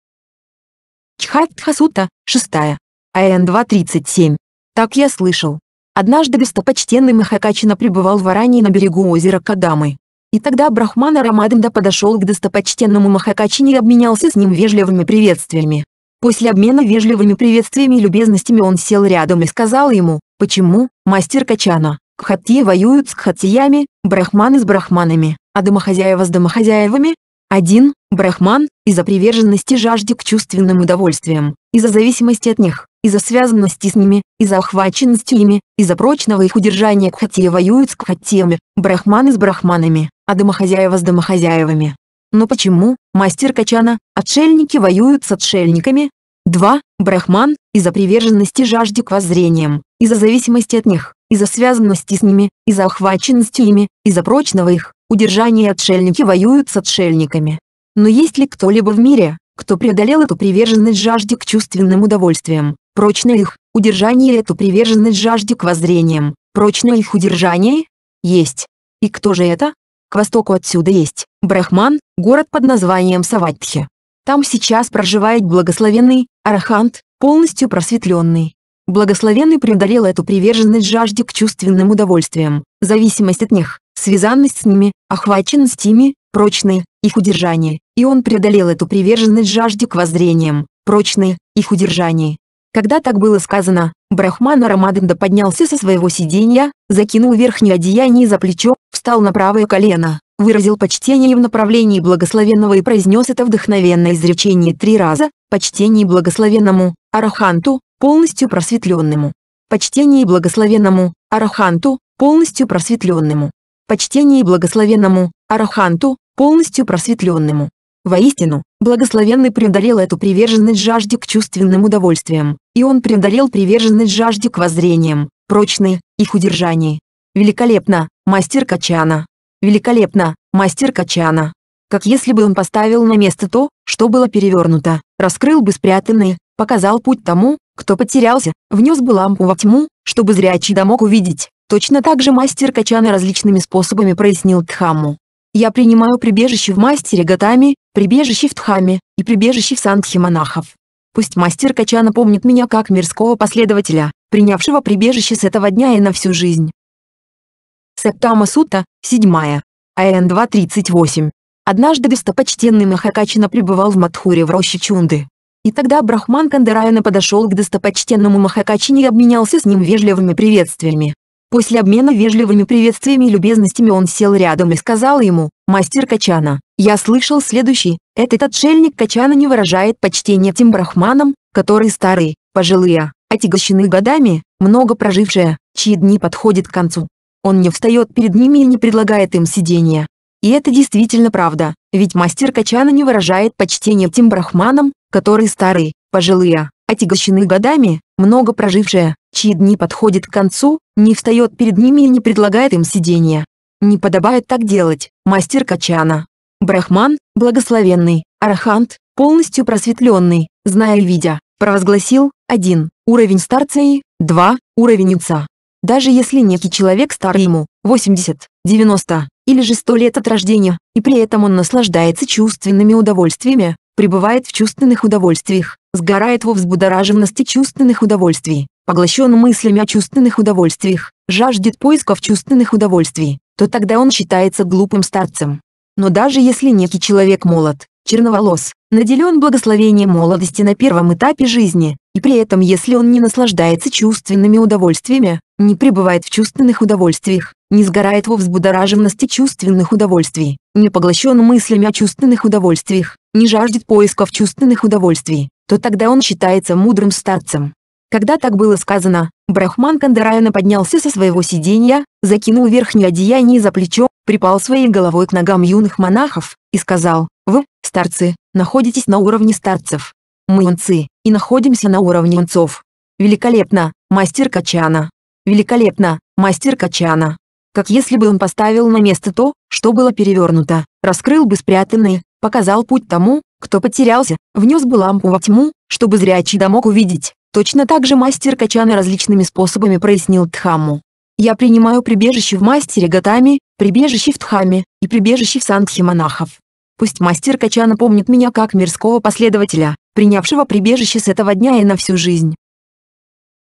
Speaker 1: Чхатхасута, 6. АН 2.37. Так я слышал. Однажды достопочтенный Махакачина пребывал в Варане на берегу озера Кадамы. И тогда Брахмана Рамаданда подошел к достопочтенному Махакачине и обменялся с ним вежливыми приветствиями. После обмена вежливыми приветствиями и любезностями он сел рядом и сказал ему, почему, мастер Качана, кхатьи воюют с кхатьями, брахманы с брахманами, а домохозяева с домохозяевами? Один, брахман, из-за приверженности жажде к чувственным удовольствиям, из-за зависимости от них, из-за связанности с ними, из-за охваченности ими, из-за прочного их удержания кхатьи воюют с кхатьями, брахманы с брахманами, а домохозяева с домохозяевами. Но почему, мастер Качана, отшельники воюют с отшельниками? 2. Брахман, из-за приверженности жажде к воззрениям, из-за зависимости от них, из-за связанности с ними, из-за охваченности ими, из-за прочного их удержания отшельники воюют с отшельниками. Но есть ли кто-либо в мире, кто преодолел эту приверженность жажде к чувственным удовольствиям, прочно их удержание эту приверженность жажде к воззрениям, прочно их удержание? Есть. И кто же это? К востоку отсюда есть Брахман, город под названием Саватхи. Там сейчас проживает благословенный Арахант, полностью просветленный. Благословенный преодолел эту приверженность жажде к чувственным удовольствиям, зависимость от них, связанность с ними, охваченность ими, прочные, их удержание, и он преодолел эту приверженность жажде к воззрениям, прочные, их удержание. Когда так было сказано, Брахман Рамаданда поднялся со своего сиденья, закинул верхнее одеяние за плечо, встал на правое колено, выразил почтение в направлении благословенного и произнес это вдохновенное изречение три раза, почтение благословенному, араханту, полностью просветленному. Почтение благословенному, араханту, полностью просветленному. Почтение благословенному, араханту, полностью просветленному. Воистину, благословенный преодолел эту приверженность жажде к чувственным удовольствиям, и он преодолел приверженность жажде к воззрениям, прочной, их удержании, Великолепно, мастер Качана. Великолепно, мастер Качана. Как если бы он поставил на место то, что было перевернуто, раскрыл бы спрятанные, показал путь тому, кто потерялся, внес бы лампу во тьму, чтобы зрячий да мог увидеть. Точно так же мастер Качана различными способами прояснил Тхаму. Я принимаю прибежище в мастере Гатами, прибежище в Тхаме и прибежище в Сандхе монахов. Пусть мастер Качана помнит меня как мирского последователя, принявшего прибежище с этого дня и на всю жизнь. Септама Сута, 7, АН 2.38. Однажды достопочтенный Махакачина пребывал в Матхуре в роще Чунды. И тогда Брахман Кандараяна подошел к достопочтенному Махакачине и обменялся с ним вежливыми приветствиями. После обмена вежливыми приветствиями и любезностями он сел рядом и сказал ему, «Мастер Качана, я слышал следующий, этот отшельник Качана не выражает почтения тем брахманам, которые старые, пожилые, отягощены годами, много прожившие, чьи дни подходят к концу. Он не встает перед ними и не предлагает им сидения. И это действительно правда, ведь мастер Качана не выражает почтения тем брахманам, которые старые, пожилые, а отягощены годами, много прожившие, чьи дни подходят к концу, не встает перед ними и не предлагает им сидения. Не подобает так делать, мастер Качана. Брахман, благословенный, арахант, полностью просветленный, зная и видя, провозгласил один Уровень старца и два Уровень инца, даже если некий человек стар ему 80, 90 или же 100 лет от рождения, и при этом он наслаждается чувственными удовольствиями, пребывает в чувственных удовольствиях, сгорает во взбудораженности чувственных удовольствий, поглощен мыслями о чувственных удовольствиях, жаждет поисков чувственных удовольствий, то тогда он считается глупым старцем. Но даже если некий человек молод, черноволос, наделен благословением молодости на первом этапе жизни, и при этом если он не наслаждается чувственными удовольствиями, не пребывает в чувственных удовольствиях, не сгорает во взбудораженности чувственных удовольствий, не поглощен мыслями о чувственных удовольствиях, не жаждет поисков чувственных удовольствий, то тогда он считается мудрым старцем. Когда так было сказано, Брахман Кандараяна поднялся со своего сиденья, закинул верхнее одеяние за плечо, припал своей головой к ногам юных монахов и сказал, «Вы, старцы, находитесь на уровне старцев. Мы онцы, и находимся на уровне онцов. Великолепно, мастер Качана!» Великолепно, мастер Качана. Как если бы он поставил на место то, что было перевернуто, раскрыл бы спрятанные, показал путь тому, кто потерялся, внес бы лампу во тьму, чтобы зрячий да мог увидеть. Точно так же мастер Качана различными способами прояснил Тхаму. Я принимаю прибежище в мастере Гатами, прибежище в Тхаме и прибежище в Сангхе монахов. Пусть мастер Качана помнит меня как мирского последователя, принявшего прибежище с этого дня и на всю жизнь.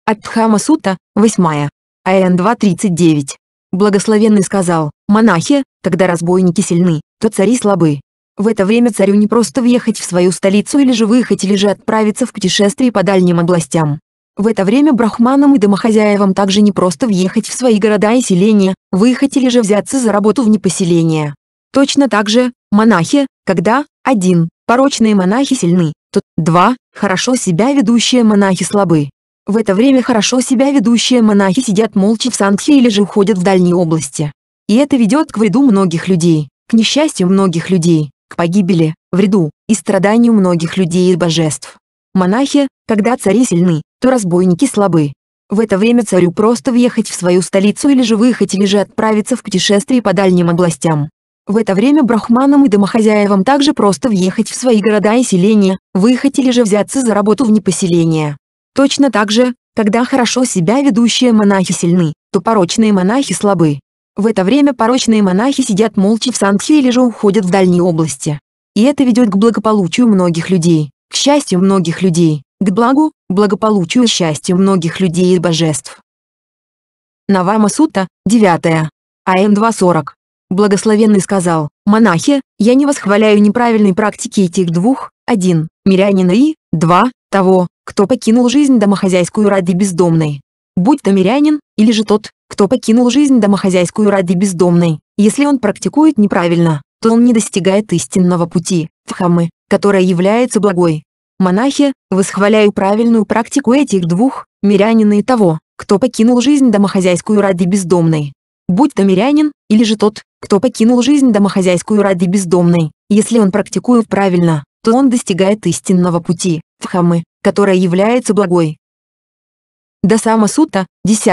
Speaker 1: От Дхама Сута, 8. АН 2.39. Благословенный сказал, «Монахи, когда разбойники сильны, то цари слабы». В это время царю не просто въехать в свою столицу или же выехать или же отправиться в путешествие по дальним областям. В это время брахманам и домохозяевам также не просто въехать в свои города и селения, выехать или же взяться за работу вне поселения. Точно так же, монахи, когда, 1. Порочные монахи сильны, то, 2. Хорошо себя ведущие монахи слабы. В это время хорошо себя ведущие монахи сидят молча в Сангхе или же уходят в дальние области. И это ведет к вреду многих людей, к несчастью многих людей, к погибели, вреду и страданию многих людей и божеств. Монахи, когда цари сильны, то разбойники слабы. В это время царю просто въехать в свою столицу или же выехать или же отправиться в путешествие по дальним областям. В это время брахманам и домохозяевам также просто въехать в свои города и селения, выехать или же взяться за работу вне поселения. Точно так же, когда хорошо себя ведущие монахи сильны, то порочные монахи слабы. В это время порочные монахи сидят молча в санхе или же уходят в дальние области. И это ведет к благополучию многих людей, к счастью многих людей, к благу, благополучию и счастью многих людей и божеств. Навама Сута, 9. АМ 2.40. Благословенный сказал, «Монахи, я не восхваляю неправильной практики этих двух, один, мирянина и, два, того, кто покинул жизнь домохозяйскую ради бездомной. Будь то мирянин, или же тот, кто покинул жизнь домохозяйскую ради бездомной, если он практикует неправильно, то он не достигает истинного пути, дхаммы, которая является благой. Монахи, восхваляю правильную практику этих двух, мирянина и того, кто покинул жизнь домохозяйскую ради бездомной. Будь то мирянин, или же тот, кто покинул жизнь домохозяйскую ради бездомной, если он практикует правильно, то он достигает истинного пути, дхаммы, которая является благой. Дасама Сутта, 10.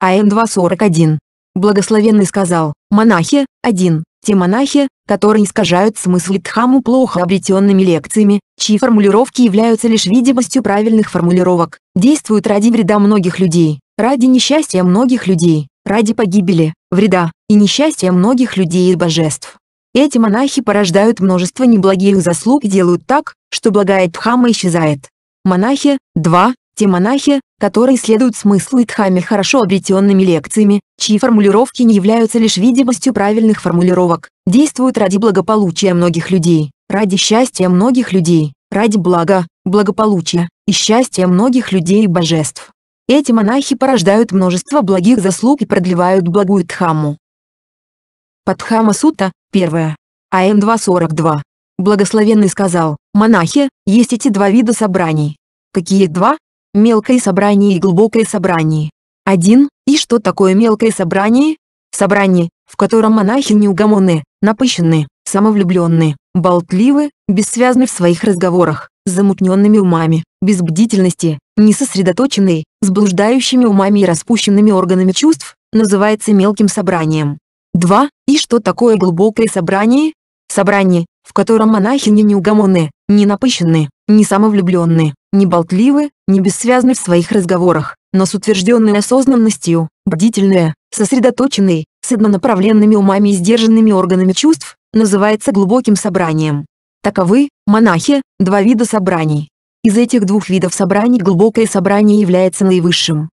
Speaker 1: АМ 2.41. Благословенный сказал, монахи, один, те монахи, которые искажают смысл Дхаму плохо обретенными лекциями, чьи формулировки являются лишь видимостью правильных формулировок, действуют ради вреда многих людей, ради несчастья многих людей, ради погибели, вреда и несчастья многих людей и божеств. Эти монахи порождают множество неблагих заслуг и делают так, что благая Дхама исчезает монахи, 2. Те монахи, которые следуют смыслу Дхамми хорошо обретенными лекциями, чьи формулировки не являются лишь видимостью правильных формулировок, действуют ради благополучия многих людей, ради счастья многих людей, ради блага, благополучия и счастья многих людей и божеств. Эти монахи порождают множество благих заслуг и продлевают благую Дхамму. Падхама Сута, 1. АМ 2.42. Благословенный сказал, монахи, есть эти два вида собраний, Какие два? Мелкое собрание и глубокое собрание. Один И что такое мелкое собрание? Собрание, в котором монахи неугомонны, напыщенны, самовлюбленны, болтливы, бессвязны в своих разговорах, замутненными умами, без бдительности, несосредоточенные, с блуждающими умами и распущенными органами чувств, называется мелким собранием. 2. И что такое глубокое собрание? Собрание, в котором монахи монахини неугомонны, не напыщенны, не самовлюбленные не болтливы, не бессвязны в своих разговорах, но с утвержденной осознанностью, бдительные, сосредоточенные, с однонаправленными умами и сдержанными органами чувств, называется глубоким собранием. Таковы, монахи, два вида собраний. Из этих двух видов собраний глубокое собрание является наивысшим.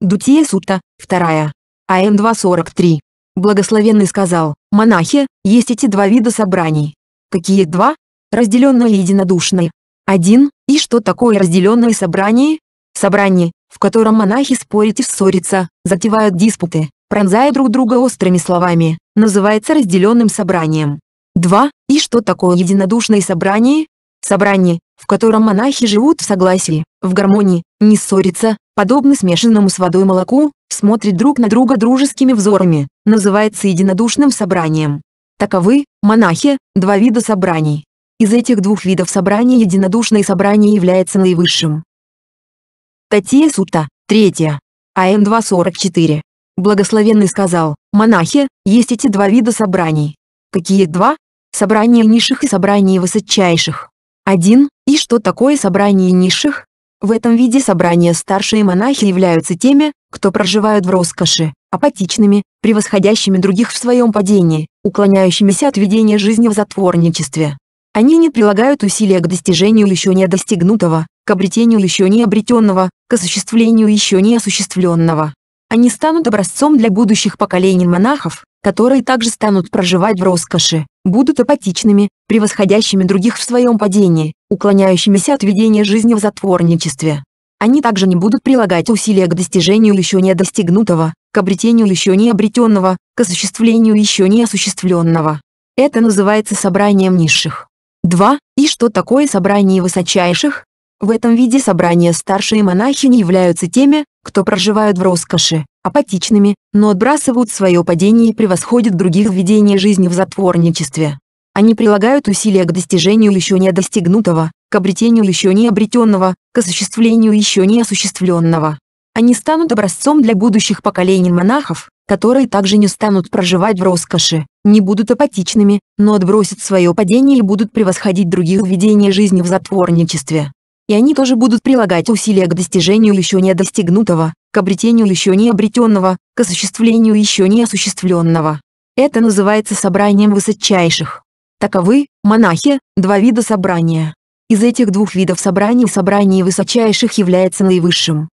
Speaker 1: Дутие Сута, 2. АМ 243. Благословенный сказал, монахи, есть эти два вида собраний. Какие два? Разделенное единодушное, 1. И что такое разделенное собрание? Собрание, в котором монахи спорят и ссорятся, затевают диспуты, пронзая друг друга острыми словами, называется разделенным собранием. 2. И что такое единодушное собрание? Собрание, в котором монахи живут в согласии, в гармонии, не ссорятся, подобно смешанному с водой молоку, смотрят друг на друга дружескими взорами, называется единодушным собранием. Таковы, монахи, два вида собраний. Из этих двух видов собрания единодушное собрание является наивысшим. Татья Сута, 3. АМ 244. Благословенный сказал, монахи, есть эти два вида собраний. Какие два? Собрание низших и собрание высочайших. Один, и что такое собрание низших? В этом виде собрания старшие монахи являются теми, кто проживают в роскоши, апатичными, превосходящими других в своем падении, уклоняющимися от ведения жизни в затворничестве. Они не прилагают усилия к достижению еще не достигнутого, к обретению еще не обретенного, к осуществлению еще не осуществленного. Они станут образцом для будущих поколений монахов, которые также станут проживать в роскоши, будут апатичными, превосходящими других в своем падении, уклоняющимися от ведения жизни в затворничестве. Они также не будут прилагать усилия к достижению еще не достигнутого, к обретению еще не обретенного, к осуществлению еще не осуществленного. Это называется собранием низших. 2. И что такое собрание высочайших? В этом виде собрания старшие монахи не являются теми, кто проживают в роскоши, апатичными, но отбрасывают свое падение и превосходят других в ведении жизни в затворничестве. Они прилагают усилия к достижению еще не достигнутого, к обретению еще не обретенного, к осуществлению еще не осуществленного. Они станут образцом для будущих поколений монахов, которые также не станут проживать в роскоши, не будут апатичными, но отбросят свое падение и будут превосходить других в ведении жизни в затворничестве. И они тоже будут прилагать усилия к достижению еще не достигнутого, к обретению еще не обретенного, к осуществлению еще не осуществленного. Это называется собранием высочайших. Таковы, монахи, два вида собрания. Из этих двух видов собраний собрание высочайших является наивысшим.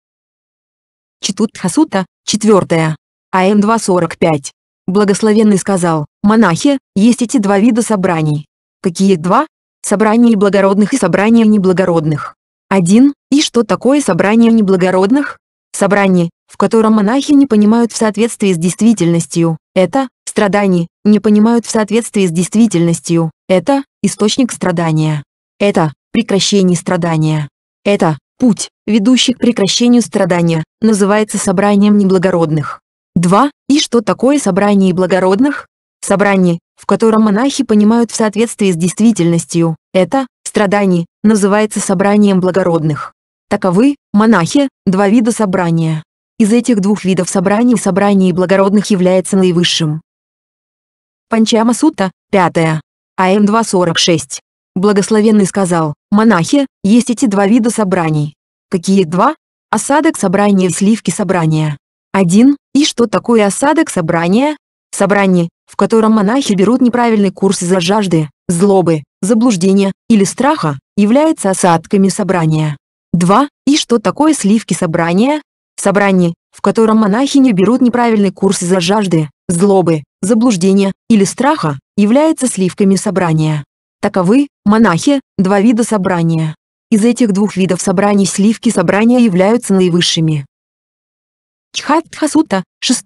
Speaker 1: Читут Хасута, 4. АМ 245. Благословенный сказал, монахи, есть эти два вида собраний. Какие два? Собрание благородных и собрание неблагородных. Один. И что такое собрание неблагородных? Собрание, в котором монахи не понимают в соответствии с действительностью, это, страдание. не понимают в соответствии с действительностью, это, источник страдания. Это, прекращение страдания. Это, Путь, ведущий к прекращению страдания, называется собранием неблагородных. 2. И что такое собрание благородных? Собрание, в котором монахи понимают в соответствии с действительностью, это, страдание, называется собранием благородных. Таковы, монахи, два вида собрания. Из этих двух видов собраний собрание благородных является наивысшим. Панчама сута, 5. АМ 246. Благословенный сказал, монахи, есть эти два вида собраний. Какие два? Осадок собрания и сливки собрания. Один, и что такое осадок собрания? Собрание, в котором монахи берут неправильный курс из-за жажды, злобы, заблуждения или страха, является осадками собрания. Два И что такое сливки собрания? Собрание, в котором монахи не берут неправильный курс из-за жажды, злобы, заблуждения или страха, является сливками собрания. Таковы, монахи, два вида собрания. Из этих двух видов собраний сливки собрания являются наивысшими. Чхатхасута, 6.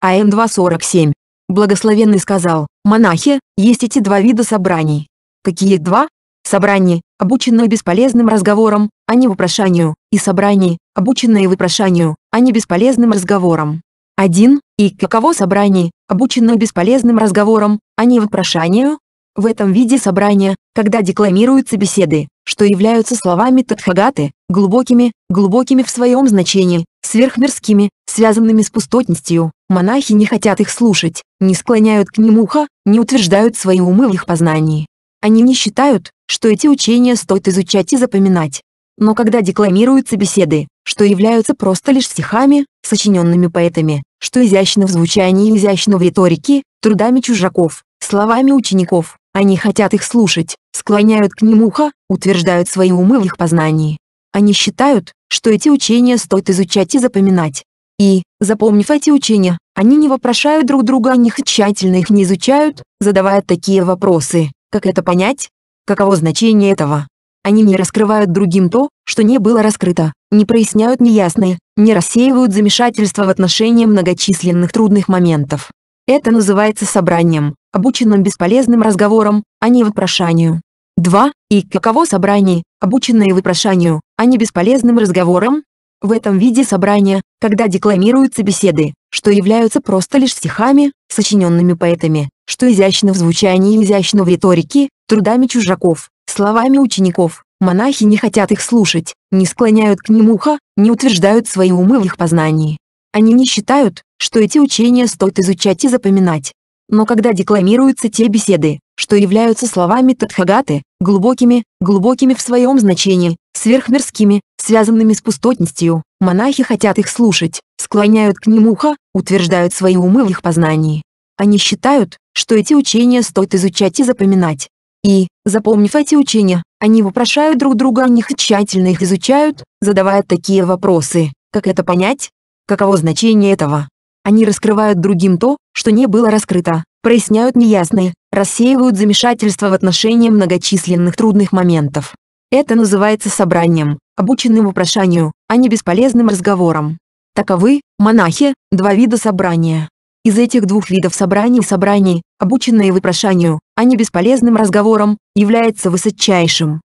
Speaker 1: АМ 247. Благословенный сказал, монахи, есть эти два вида собраний. Какие два? Собрание, обученное бесполезным разговором, а не вопрошанию, и собрание, обученное вопрошанию, а не бесполезным разговором. 1. И каково собрание, обученное бесполезным разговором, а не вопрошанию? В этом виде собрания, когда декламируются беседы, что являются словами Тадхагаты, глубокими, глубокими в своем значении, сверхмирскими, связанными с пустотностью, монахи не хотят их слушать, не склоняют к ним ухо, не утверждают свои умы в их познании. Они не считают, что эти учения стоит изучать и запоминать. Но когда декламируются беседы, что являются просто лишь стихами, сочиненными поэтами, что изящно в звучании и изящно в риторике, трудами чужаков, словами учеников, они хотят их слушать, склоняют к ним ухо, утверждают свои умы в их познании. Они считают, что эти учения стоит изучать и запоминать. И, запомнив эти учения, они не вопрошают друг друга о них и тщательно их не изучают, задавая такие вопросы, как это понять, каково значение этого. Они не раскрывают другим то, что не было раскрыто, не проясняют неясные, не рассеивают замешательство в отношении многочисленных трудных моментов. Это называется собранием, обученным бесполезным разговорам, а не вопрошанию. 2. И каково собрание, обученное вопрошанию, а не бесполезным разговорам? В этом виде собрания, когда декламируются беседы, что являются просто лишь стихами, сочиненными поэтами, что изящно в звучании и изящно в риторике, трудами чужаков, словами учеников, монахи не хотят их слушать, не склоняют к ним ухо, не утверждают свои умы в их познании. Они не считают, что эти учения стоит изучать и запоминать, но когда декламируются те беседы, что являются словами Тадхагаты, глубокими, глубокими в своем значении, сверхмирскими, связанными с пустотностью, монахи хотят их слушать, склоняют к ним ухо, утверждают свои умы в их познании. Они считают, что эти учения стоит изучать и запоминать. И, запомнив эти учения, они вопрошают друг друга о них и тщательно их изучают, задавая такие вопросы, как это понять, каково значение этого, они раскрывают другим то, что не было раскрыто, проясняют неясные, рассеивают замешательство в отношении многочисленных трудных моментов. Это называется собранием, обученным вопрошанию, а не бесполезным разговором. Таковы, монахи, два вида собрания. Из этих двух видов собраний собраний, обученные вопрошанию, а не бесполезным разговором, является высочайшим.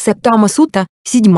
Speaker 1: Септама Сута, 7.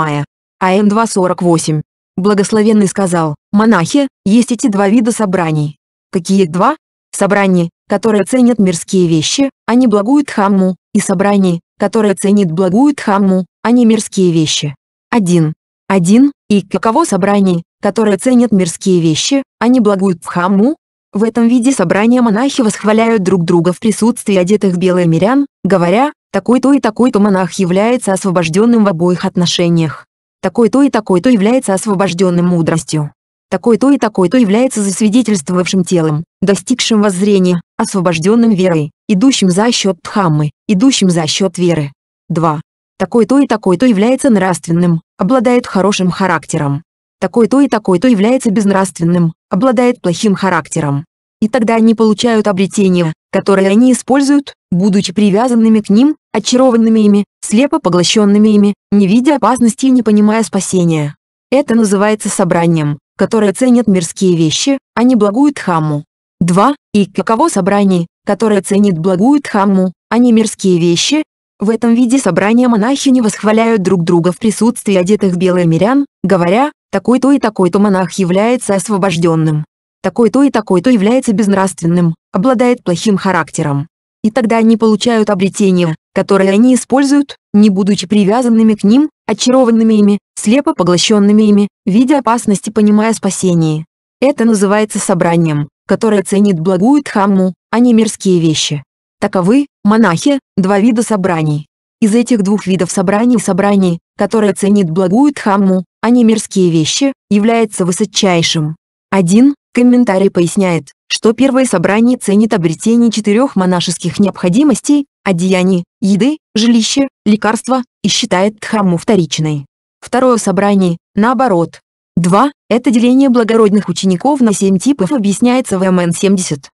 Speaker 1: АМ 248. Благословенный сказал, монахи, есть эти два вида собраний. Какие два? Собрание, которое ценит мирские вещи, они а благую Дхамму, и собрание, которое ценит благую Дхамму, а не мирские вещи. Один, один. И каково собрание, которое ценит мирские вещи, а не благую Дхамму? В этом виде собрания монахи восхваляют друг друга в присутствии одетых в мирян, говоря, такой-то и такой-то монах является освобожденным в обоих отношениях. Такой-то и такой-то является освобожденным мудростью. Такой-то и такой-то является засвидетельствовавшим телом, достигшим воззрения, освобожденным верой, идущим за счет Дхаммы, идущим за счет веры. 2. Такой-то и такой-то является нравственным, обладает хорошим характером. Такой-то и такой-то является безнравственным, обладает плохим характером и тогда они получают обретение, которое они используют, будучи привязанными к ним, очарованными ими, слепо поглощенными ими, не видя опасности и не понимая спасения. Это называется собранием, которое ценят мирские вещи, а не благую дхамму. 2. И каково собрание, которое ценит благую дхамму, а не мирские вещи? В этом виде собрания монахи не восхваляют друг друга в присутствии одетых белых мирян, говоря, такой-то и такой-то монах является освобожденным такой-то и такой-то является безнравственным, обладает плохим характером. И тогда они получают обретения, которые они используют, не будучи привязанными к ним, очарованными ими, слепо поглощенными ими, видя опасности, понимая спасение. Это называется собранием, которое ценит благую дхамму, а не мирские вещи. Таковы, монахи, два вида собраний. Из этих двух видов собраний собраний, которое ценит благую дхамму, а не мирские вещи, является высочайшим. 1. Комментарий поясняет, что первое собрание ценит обретение четырех монашеских необходимостей, одеяний, еды, жилища, лекарства и считает Дхамму вторичной. Второе собрание, наоборот. 2. Это деление благородных учеников на семь типов объясняется в МН-70.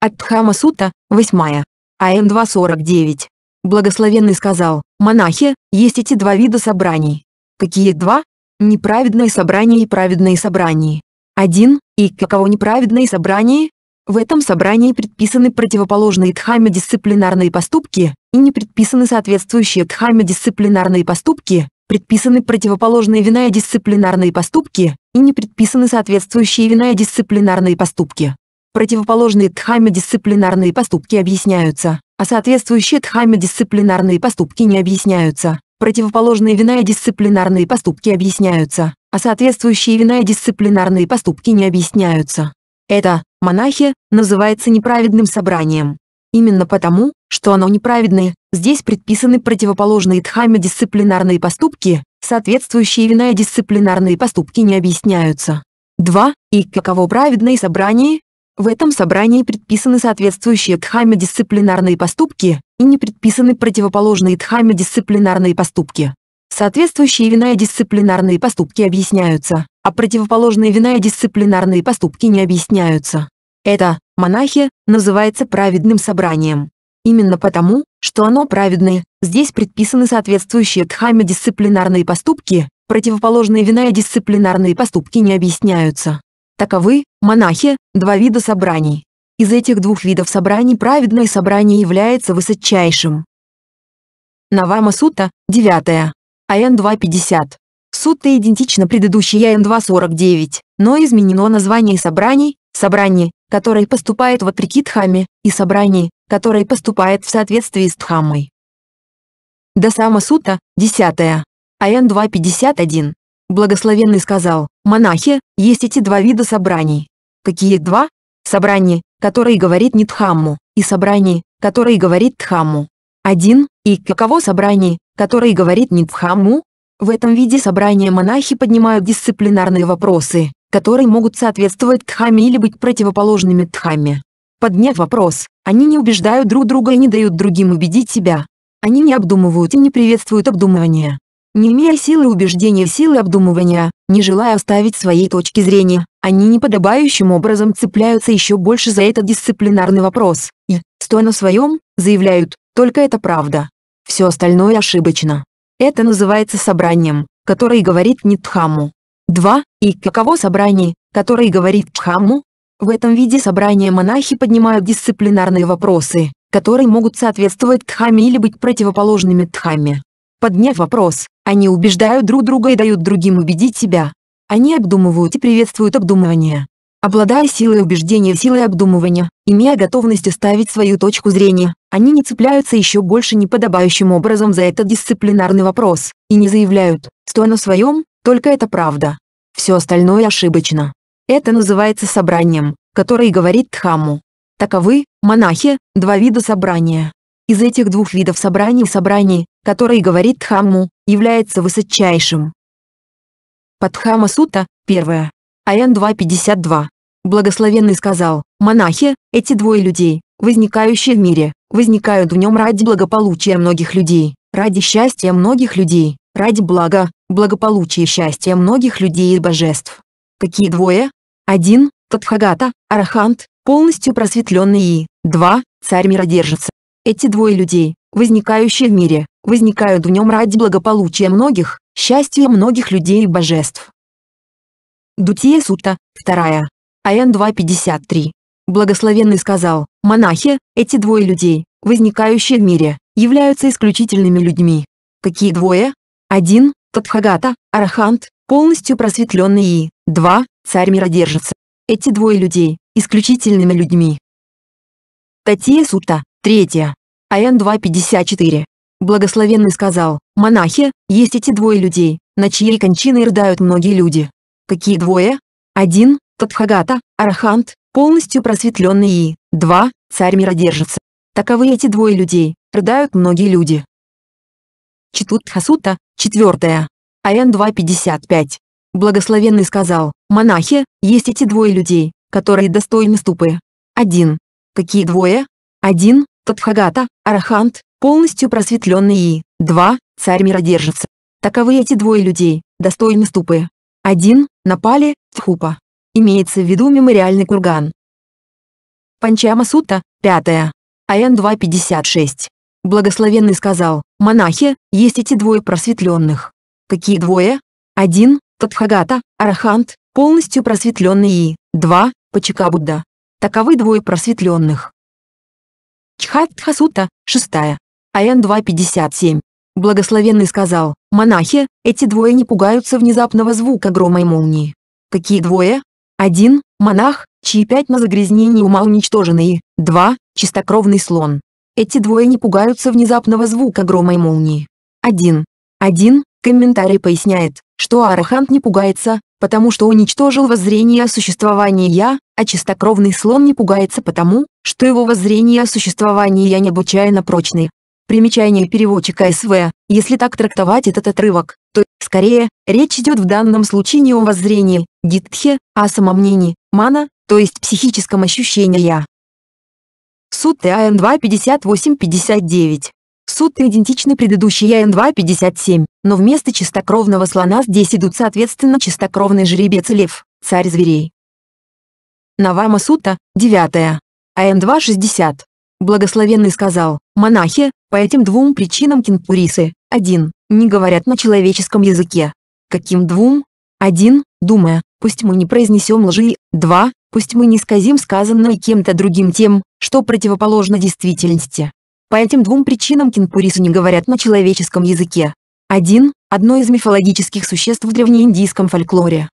Speaker 1: От Дхамма Сута, 8. АМ-249. Благословенный сказал, монахи, есть эти два вида собраний. Какие два? Неправедные собрания и праведные собрания. Один И каково неправедное собрание? В этом собрании предписаны противоположные Дхаме дисциплинарные поступки, и не предписаны соответствующие Дхаме дисциплинарные поступки, предписаны противоположные вина и дисциплинарные поступки, и не предписаны соответствующие вина и дисциплинарные поступки. Противоположные Дхаме дисциплинарные поступки объясняются, а соответствующие Дхаме дисциплинарные поступки не объясняются. Противоположные вина и дисциплинарные поступки объясняются, а соответствующие вина и дисциплинарные поступки не объясняются. Это, монахи, называется неправедным собранием. Именно потому, что оно неправедное, здесь предписаны противоположные Дхаме дисциплинарные поступки, соответствующие вина и дисциплинарные поступки не объясняются. 2. И каково праведное собрание? В этом собрании предписаны соответствующие Дхаме дисциплинарные поступки и не предписаны противоположные Дхаме дисциплинарные поступки. Соответствующие вина и дисциплинарные поступки объясняются, а противоположные вина и дисциплинарные поступки не объясняются. Это, монахи, называется праведным собранием. Именно потому, что оно праведное, здесь предписаны соответствующие дхаме дисциплинарные поступки, противоположные вина и дисциплинарные поступки не объясняются. Таковы, монахи, два вида собраний. Из этих двух видов собраний праведное собрание является высочайшим. Навама Сута, 9. АН-250. Суть-то идентична предыдущей АН-249, но изменено название собраний, собрание, которое поступает вопреки Дхамме, и собрание, которое поступает в соответствии с Дхаммой. Сама Сута, 10. АН-251. Благословенный сказал, монахи, есть эти два вида собраний. Какие два? Собрание, которое говорит не Дхамму, и собрание, которое говорит Дхамму. 1. И каково собрание, которое говорит Нитфхаму? В этом виде собрания монахи поднимают дисциплинарные вопросы, которые могут соответствовать Дхаме или быть противоположными Дхаме. Подняв вопрос, они не убеждают друг друга и не дают другим убедить себя. Они не обдумывают и не приветствуют обдумывание. Не имея силы убеждения силы обдумывания, не желая оставить своей точки зрения, они неподобающим образом цепляются еще больше за этот дисциплинарный вопрос и, стоя на своем, заявляют, только это правда. Все остальное ошибочно. Это называется собранием, которое говорит не Дхамму. 2. И каково собрание, которое говорит Дхамму? В этом виде собрания монахи поднимают дисциплинарные вопросы, которые могут соответствовать Дхамме или быть противоположными Дхамме. Подняв вопрос, они убеждают друг друга и дают другим убедить себя, они обдумывают и приветствуют обдумывание. Обладая силой убеждения и силой обдумывания, имея готовность оставить свою точку зрения, они не цепляются еще больше неподобающим образом за этот дисциплинарный вопрос, и не заявляют, что оно своем, только это правда. Все остальное ошибочно. Это называется собранием, которое говорит Дхамму. Таковы, монахи, два вида собрания. Из этих двух видов собраний собраний, которые говорит Дхамму, является высочайшим. Падхама Сута, 1. Аян 2.52. Благословенный сказал, монахи, эти двое людей, возникающие в мире, возникают в нем ради благополучия многих людей, ради счастья многих людей, ради блага, благополучия и счастья многих людей и божеств. Какие двое? Один, Тадхагата, Арахант, полностью просветленный и 2. Царь миродержится. Эти двое людей, возникающие в мире, возникают в нем ради благополучия многих, счастья многих людей и божеств. Дутия Сута, 2. АН 2.53. Благословенный сказал, монахи, эти двое людей, возникающие в мире, являются исключительными людьми. Какие двое? Один, Тадхагата, Арахант, полностью просветленный и, два, царь миродержица. Эти двое людей, исключительными людьми. Татия Сута, 3. АН 2.54. Благословенный сказал, «Монахи, есть эти двое людей, на чьей кончины рдают многие люди». Какие двое? Один, Татхагата, Арахант, полностью просветленный и, два, царь миродержица. Таковы эти двое людей, рдают многие люди. Читутхасута, четвертая. АН 2.55. Благословенный сказал, «Монахи, есть эти двое людей, которые достойны ступы. Один. Какие двое? Один, Татхагата, Арахант, полностью просветленный и, два, царь миродержец. Таковы эти двое людей, достойны ступы. Один, напали, Тхупа. Имеется в виду мемориальный курган. Панчама Сута, 5. АН 2.56. Благословенный сказал, монахи, есть эти двое просветленных. Какие двое? Один, Татхагата, Арахант, полностью просветленный и, два, Пачака Будда. Таковы двое просветленных. Чхатхасута, 6. АН-257. Благословенный сказал, «Монахи, эти двое не пугаются внезапного звука грома и молнии». «Какие двое?» «Один, монах, чьи пятна загрязнений ума уничтожены, и, два, чистокровный слон». Эти двое не пугаются внезапного звука грома и молнии. Один, один. Комментарий поясняет, что Арахант не пугается, потому что уничтожил воззрение о существовании «я», а чистокровный слон не пугается потому, что его воззрение о существовании «я» необычайно прочны, Примечание переводчика СВ. Если так трактовать этот отрывок, то, скорее, речь идет в данном случае не о воззрении, дитхе, а о самомнении, мана, то есть психическом ощущении «я». Суд АН 2.58.59. Суд идентичны предыдущей АН 2.57, но вместо чистокровного слона здесь идут соответственно чистокровный жеребец лев, царь зверей. Навама Сута, 9. АН 2.60. Благословенный сказал, монахи, по этим двум причинам кинпурисы: один, не говорят на человеческом языке. Каким двум? Один, думая, пусть мы не произнесем лжи, два, пусть мы не сказим сказанное кем-то другим тем, что противоположно действительности. По этим двум причинам кинпурисы не говорят на человеческом языке. Один, одно из мифологических существ в древнеиндийском фольклоре.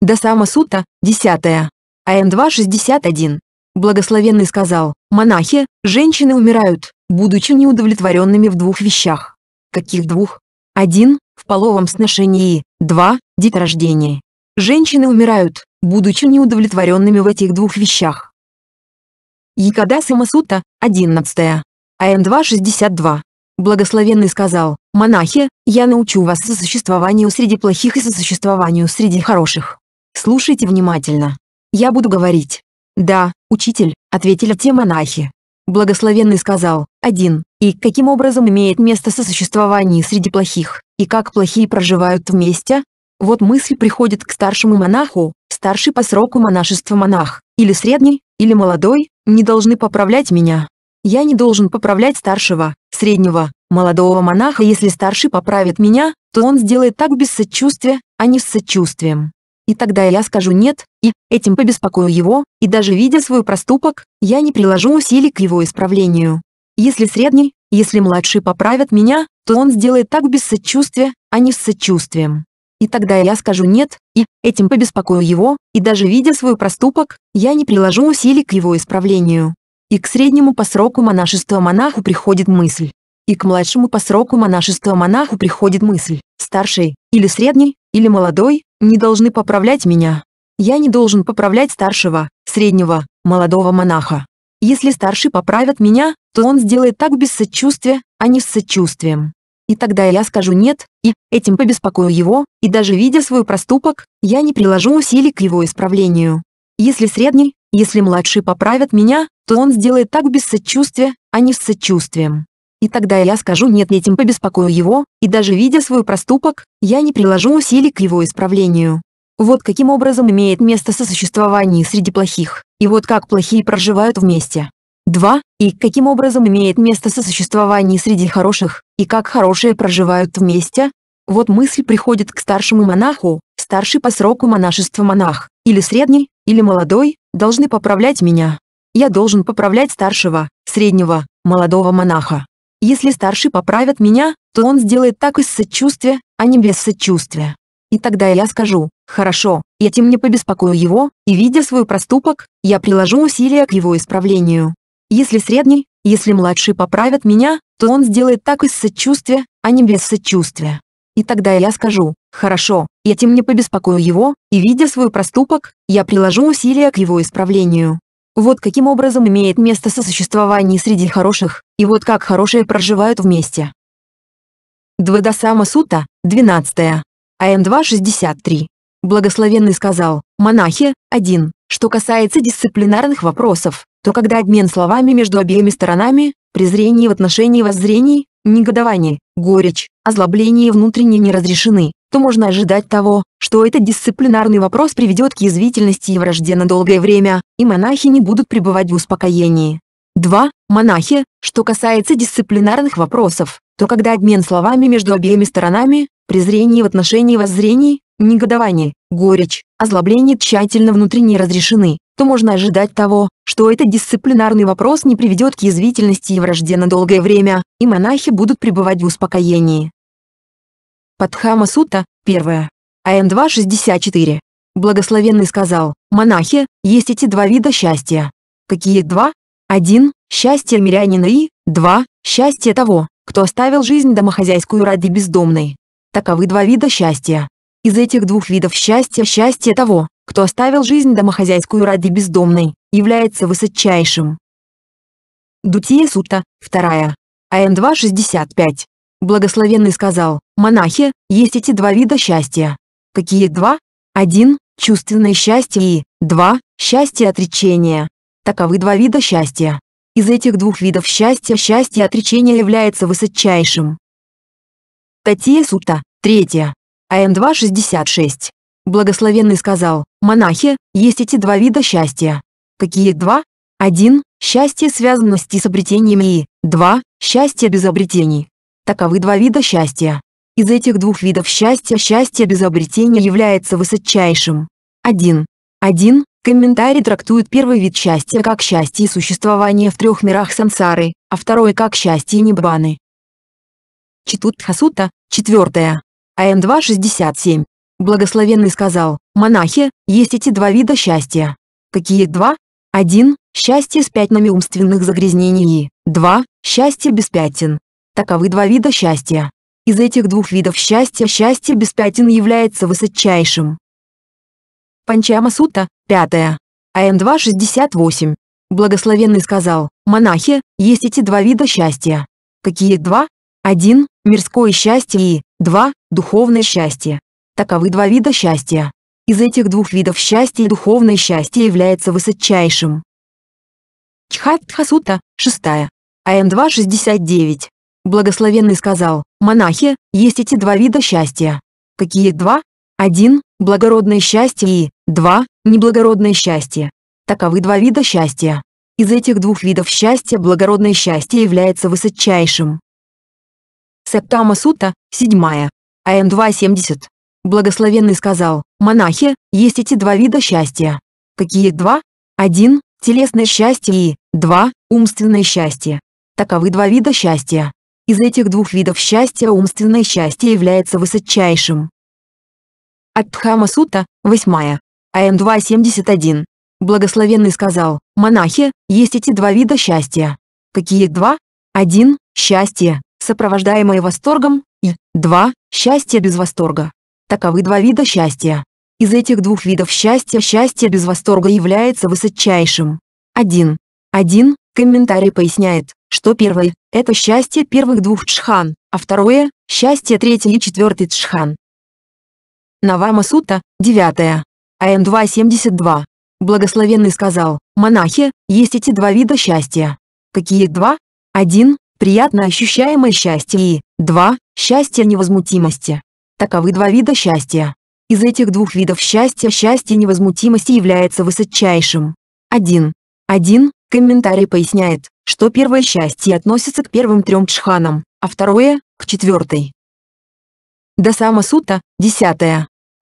Speaker 1: Дасама Сута, 10. АМ 261. Благословенный сказал, монахи, женщины умирают, будучи неудовлетворенными в двух вещах. Каких двух? Один – в половом сношении, два – деторождение. Женщины умирают, будучи неудовлетворенными в этих двух вещах. Якада Самасута, 11. АН 262. Благословенный сказал, «Монахи, я научу вас сосуществованию среди плохих и сосуществованию среди хороших. Слушайте внимательно. Я буду говорить». «Да, учитель», — ответили те монахи. Благословенный сказал, один, и каким образом имеет место сосуществование среди плохих, и как плохие проживают вместе? Вот мысль приходит к старшему монаху, старший по сроку монашества монах, или средний, или молодой, не должны поправлять меня. Я не должен поправлять старшего, среднего, молодого монаха, если старший поправит меня, то он сделает так без сочувствия, а не с сочувствием и тогда я скажу «нет», и этим побеспокою его, и даже видя свой проступок, я не приложу усилий к его исправлению. Если средний, если младший поправят меня, то он сделает так без сочувствия, а не с сочувствием. И тогда я скажу «нет», и этим побеспокою его, и даже видя свой проступок, я не приложу усилий к его исправлению. И к среднему по сроку монашества монаху приходит мысль. И к младшему по сроку монашества монаху приходит мысль, старший, или средний, или молодой, не должны поправлять меня. Я не должен поправлять старшего, среднего, молодого монаха. Если старший поправят меня, то он сделает так без сочувствия, а не с сочувствием. И тогда я скажу «нет», и этим побеспокою его, и даже видя свой проступок, я не приложу усилий к его исправлению. Если средний, если младший поправят меня, то он сделает так без сочувствия, а не с сочувствием. И тогда я скажу «нет» этим побеспокою его, и даже видя свой проступок, я не приложу усилий к его исправлению. Вот каким образом имеет место сосуществование среди плохих, и вот как плохие проживают вместе. 2. И каким образом имеет место сосуществование среди хороших, и как хорошие проживают вместе? Вот мысль приходит к старшему монаху, старший по сроку монашества монах, или средний, или молодой, должны поправлять меня. Я должен поправлять старшего, среднего, молодого монаха. Если старший поправят меня, то он сделает так из сочувствия, а не без сочувствия. И тогда я скажу, хорошо, я тем не побеспокою его, и видя свой проступок, я приложу усилия к его исправлению. Если средний, если младший поправят меня, то он сделает так из сочувствия, а не без сочувствия. И тогда я скажу, хорошо, я тем не побеспокою его, и видя свой проступок, я приложу усилия к его исправлению. Вот каким образом имеет место сосуществование среди хороших, и вот как хорошие проживают вместе. Двадасама Сута, 12. АМ 2.63. Благословенный сказал, монахи, 1. Что касается дисциплинарных вопросов, то когда обмен словами между обеими сторонами, презрение в отношении воззрений, негодование, горечь, озлобление внутренне не разрешены, то можно ожидать того, что этот дисциплинарный вопрос приведет к язвительности и вражде на долгое время, и монахи не будут пребывать в успокоении. 2. Монахи, что касается дисциплинарных вопросов, то когда обмен словами между обеими сторонами, презрение в отношении воззрений, негодование, горечь, озлобление тщательно внутренне разрешены, то можно ожидать того, что этот дисциплинарный вопрос не приведет к язвительности и вражде на долгое время, и монахи будут пребывать в успокоении. Падхама Сута, 1. АМ 2.64. Благословенный сказал, монахи, есть эти два вида счастья. Какие два? Один Счастье мирянина и два Счастье того, кто оставил жизнь домохозяйскую ради бездомной. Таковы два вида счастья. Из этих двух видов счастья счастье того, кто оставил жизнь домохозяйскую ради бездомной, является высочайшим. Дутие Сута, 2. АН 2.65. Благословенный сказал, монахи, есть эти два вида счастья. Какие два? Один – чувственное счастье и, два – счастье отречения. Таковы два вида счастья. Из этих двух видов счастья счастье отречения является высочайшим. Татия Сута, 3. АМ-266. Благословенный сказал, «Монахи, есть эти два вида счастья». Какие два? Один – счастье связанности с обретениями и два – счастье без обретений. Таковы два вида счастья. Из этих двух видов счастья счастье без обретения является высочайшим. Один. Один. Комментарий трактует первый вид счастья как счастье существования в трех мирах сансары, а второй как счастье небаны. Читут Хасута, четвертое. Ан 267. Благословенный сказал, монахи, есть эти два вида счастья. Какие два? Один Счастье с пятнами умственных загрязнений Два Счастье без пятен. Таковы два вида счастья. Из этих двух видов счастья счастье без пятен является высочайшим. Панчама Сута, 5. АМ-2 Благословенный сказал, монахи, есть эти два вида счастья. Какие два? Один Мирское счастье и два Духовное счастье. Таковы два вида счастья. Из этих двух видов счастья духовное счастье является высочайшим. Чхатхасута, 6. АМ-2, 69. Благословенный сказал, монахи, есть эти два вида счастья. Какие два? один Благородное счастье и два Неблагородное счастье. Таковы два вида счастья. Из этих двух видов счастья благородное счастье является высочайшим. Септама Сута, 7. АМ 2.70. Благословенный сказал, монахи, есть эти два вида счастья. Какие два? Один – телесное счастье и, два – умственное счастье. Таковы два вида счастья. Из этих двух видов счастья умственное счастье является высочайшим. Адхама Дхама Сута, 8. АМ 2.71. Благословенный сказал, монахи, есть эти два вида счастья. Какие два? Один – счастье, сопровождаемое восторгом, и два Счастье без восторга. Таковы два вида счастья. Из этих двух видов счастья счастье без восторга является высочайшим. 1. 1. Комментарий поясняет, что первое – это счастье первых двух джхан, а второе – счастье третьей и четвертой джхан. Навама Сута, 9. АМ 2.72. Благословенный сказал, монахи, есть эти два вида счастья. Какие два? 1 приятно ощущаемое счастье и два Счастье невозмутимости. Таковы два вида счастья. Из этих двух видов счастья счастье невозмутимости является высочайшим. 1. 1. Комментарий поясняет, что первое счастье относится к первым трем чханам а второе – к четвертой. сама Сута, 10.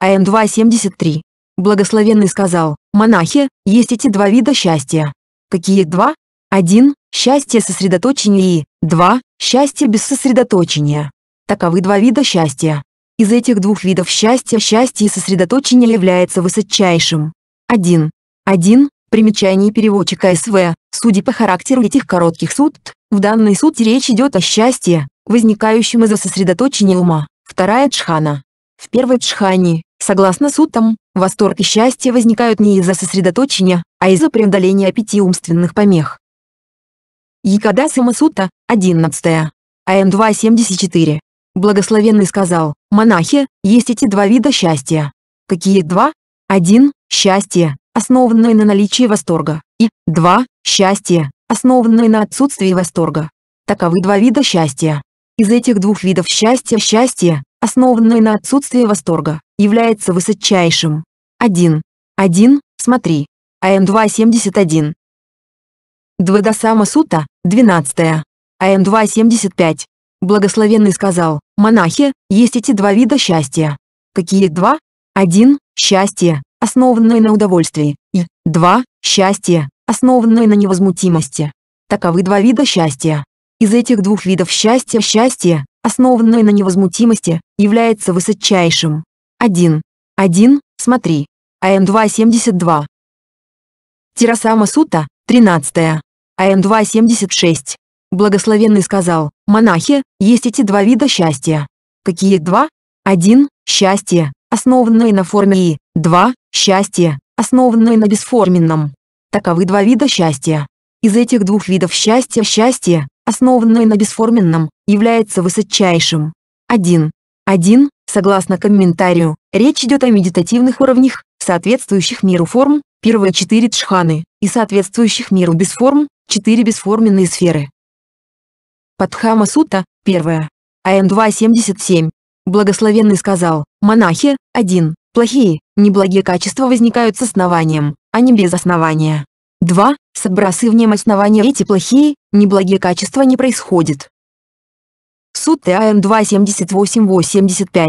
Speaker 1: АМ 2.73. Благословенный сказал, монахи, есть эти два вида счастья. Какие два? 1. Счастье сосредоточения и 2. Счастье без сосредоточения. Таковы два вида счастья. Из этих двух видов счастья счастье и сосредоточение является высочайшим. 1. 1. Примечание переводчика СВ. Судя по характеру этих коротких суд, в данной сути речь идет о счастье, возникающем из-за сосредоточения ума. Вторая джхана. В первой джхане, согласно сутам, восторг и счастье возникают не из-за сосредоточения, а из-за преодоления пяти умственных помех. Якада Самасута, 11. АМ 2.74. Благословенный сказал, монахи, есть эти два вида счастья. Какие два? Один Счастье, основанное на наличии восторга. И два Счастье, основанное на отсутствии восторга. Таковы два вида счастья. Из этих двух видов счастья счастье, основанное на отсутствии восторга, является высочайшим. 1. 1. Смотри. АМ 2.71. Двадасама Сута, 12. АМ 2.75. Благословенный сказал, монахи, есть эти два вида счастья. Какие два? Один – счастье, основанное на удовольствии, и два – счастье, основанное на невозмутимости. Таковы два вида счастья. Из этих двух видов счастья счастье, основанное на невозмутимости, является высочайшим. 1. 1. Смотри. АМ 2.72. Тирасама Сута, 13. АМ-276. Благословенный сказал, монахи, есть эти два вида счастья. Какие два? Один Счастье, основанное на форме и 2. Счастье, основанное на бесформенном. Таковы два вида счастья. Из этих двух видов счастья счастье, основанное на бесформенном, является высочайшим. 1. 1. Согласно комментарию, речь идет о медитативных уровнях, соответствующих миру форм, первые четыре джханы, и соответствующих миру без Четыре бесформенные сферы. Падхама Сута, первая. АН 2.77. Благословенный сказал, монахи, один, плохие, неблагие качества возникают с основанием, а не без основания. 2. С отбрасыванием основания эти плохие, неблагие качества не происходят. Суд ТАН 278-85.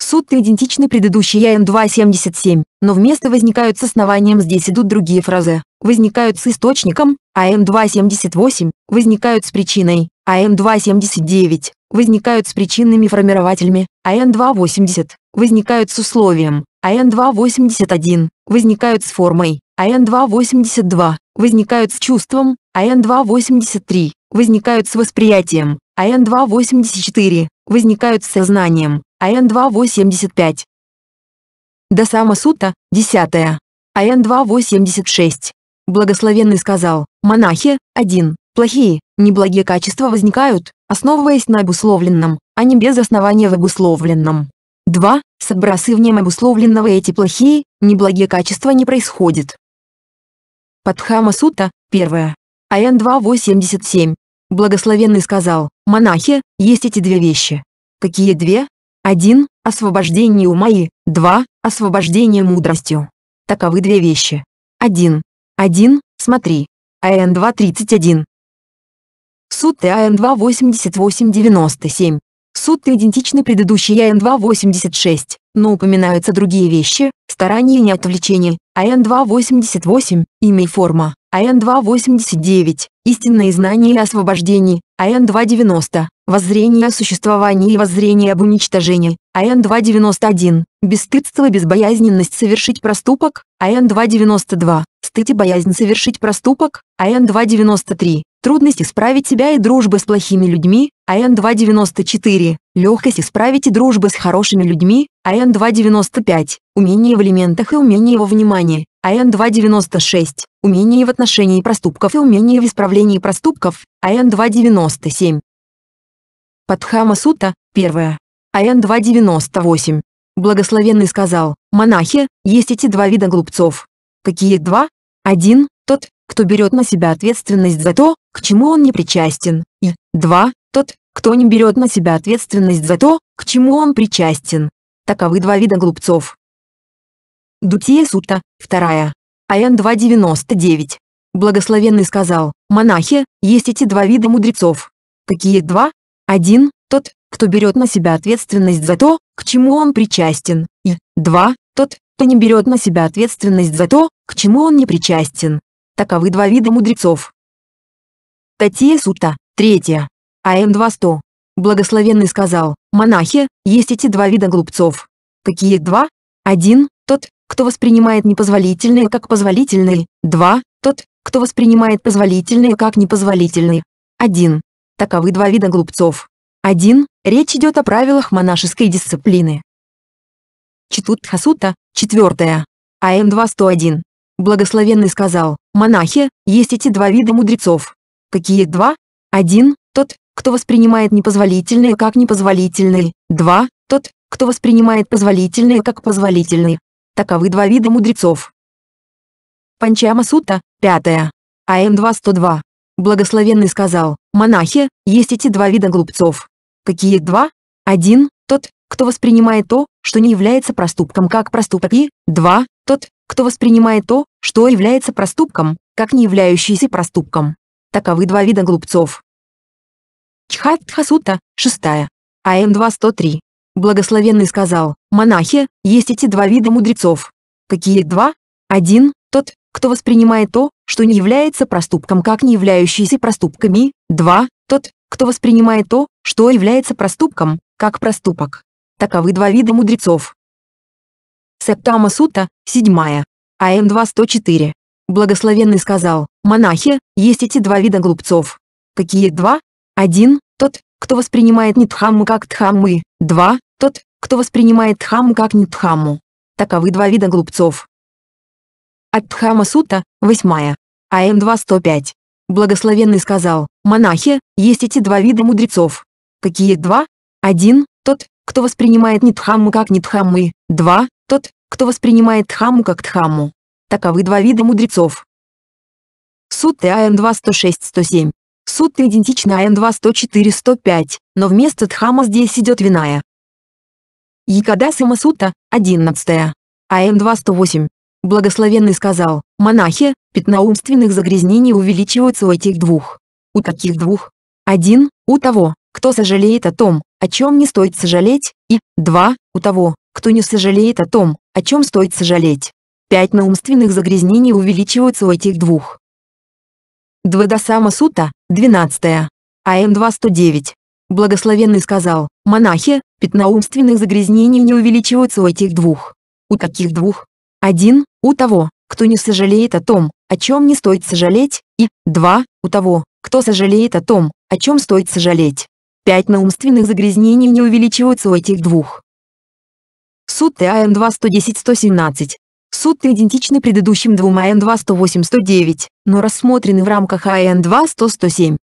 Speaker 1: Суть-то идентичны предыдущей АН-277, но вместо «возникают» с основанием здесь идут другие фразы. Возникают с источником, АН-278, возникают с причиной, АН-279, возникают с причинными формирователями, АН-280, возникают с условием, АН-281, возникают с формой, АН-282, возникают с чувством, АН-283, возникают с восприятием, АН-284, возникают с сознанием, АН-285. Досама Сута, 10. АН-286. Благословенный сказал, монахи, один, плохие, неблагие качества возникают, основываясь на обусловленном, а не без основания в обусловленном. 2. С отбрасыванием обусловленного эти плохие, неблагие качества не происходит. Падхама Сута, 1. АН-287. Благословенный сказал, монахи, есть эти две вещи. Какие две? 1. Освобождение ума и 2. Освобождение мудростью. Таковы две вещи. 1. 1. Смотри. АН 2.31. Сутты АН 2.88.97. Суд идентичны предыдущей АН 2.86, но упоминаются другие вещи, старание и не отвлечение, АН 2.88, имя и форма, АН 2.89, истинное знание и освобождение, АН 2.90, воззрение о существовании и воззрение об уничтожении, АН-291, бесстыдство и безбоязненность совершить проступок, АН-292, стыд и боязнь совершить проступок, АН-293, трудность исправить себя и дружба с плохими людьми, АН-294, легкость исправить и дружба с хорошими людьми, АН-295, умение в элементах и умение во внимании, АН-296, умение в отношении проступков и умение в исправлении проступков, АН-297, Падхама Сута, 1. АН 298. Благословенный сказал, монахи, есть эти два вида глупцов. Какие два? Один, тот, кто берет на себя ответственность за то, к чему он не причастен, и, два, тот, кто не берет на себя ответственность за то, к чему он причастен. Таковы два вида глупцов. Дутия Сута, 2. АН 299. Благословенный сказал, монахи, есть эти два вида мудрецов. Какие два? 1. Тот, кто берет на себя ответственность за то, к чему он причастен. И 2. Тот, кто не берет на себя ответственность за то, к чему он не причастен. Таковы два вида мудрецов. Татья Сута, 3. АМ 2100. Благословенный сказал, монахи, есть эти два вида глупцов. Какие два? Один, тот, кто воспринимает непозволительное как позволительное, Два, тот, кто воспринимает позволительное как непозволительное. Один, Таковы два вида глупцов. Один – речь идет о правилах монашеской дисциплины. Читут Хасута, четвертая. АМ 2101. Благословенный сказал, монахи, есть эти два вида мудрецов. Какие два? Один – тот, кто воспринимает непозволительные как непозволительные. Два – тот, кто воспринимает позволительные как позволительные. Таковы два вида мудрецов. Панчама Сута, 5. АМ 2102. Благословенный сказал, «Монахи, есть эти два вида глупцов». Какие два? Один – тот, кто воспринимает то, что не является проступком как проступок, и два – тот, кто воспринимает то, что является проступком, как не являющийся проступком. Таковы два вида глупцов. Чхатхасута, 6. АМ-203. Благословенный сказал, «Монахи, есть эти два вида мудрецов». Какие два? Один – тот, кто воспринимает то, что не является проступком как не являющиеся проступками. 2. Тот, кто воспринимает то, что является проступком, как проступок. Таковы два вида мудрецов. Септама Сута, 7. АМ 2104. Благословенный сказал, монахи, есть эти два вида глупцов. Какие два? Один, тот, кто воспринимает нитхамму как тхаммы. Два, тот, кто воспринимает тхамму как нитхамму. Таковы два вида глупцов от сута 8. АМ 2105. Благословенный сказал, монахи, есть эти два вида мудрецов. Какие два? Один, тот, кто воспринимает Нитхамму как Нитхамму и, два, тот, кто воспринимает тхамму как тхамму. Таковы два вида мудрецов. Сутты АМ 2106 107 Сутты идентичны АМ 2104 105 но вместо Дхамма здесь идет виная. Якадасима сута 11. АМ 208. Благословенный сказал, монахи, пятна умственных загрязнений увеличиваются у этих двух. У каких двух? Один, у того, кто сожалеет о том, о чем не стоит сожалеть, и, два, у того, кто не сожалеет о том, о чем стоит сожалеть. Пятна умственных загрязнений увеличиваются у этих двух. Двадасама Сута, 12. АМ 209. Благословенный сказал, монахи, пятна умственных загрязнений не увеличиваются у этих двух. У каких двух? 1. У того, кто не сожалеет о том, о чем не стоит сожалеть, и 2. У того, кто сожалеет о том, о чем стоит сожалеть. 5. На умственных загрязнений не увеличиваются у этих двух. Суд ТАН-2 110-117. Суд идентичны предыдущим двум АН-2 108-109, но рассмотрены в рамках АН-2 100-107.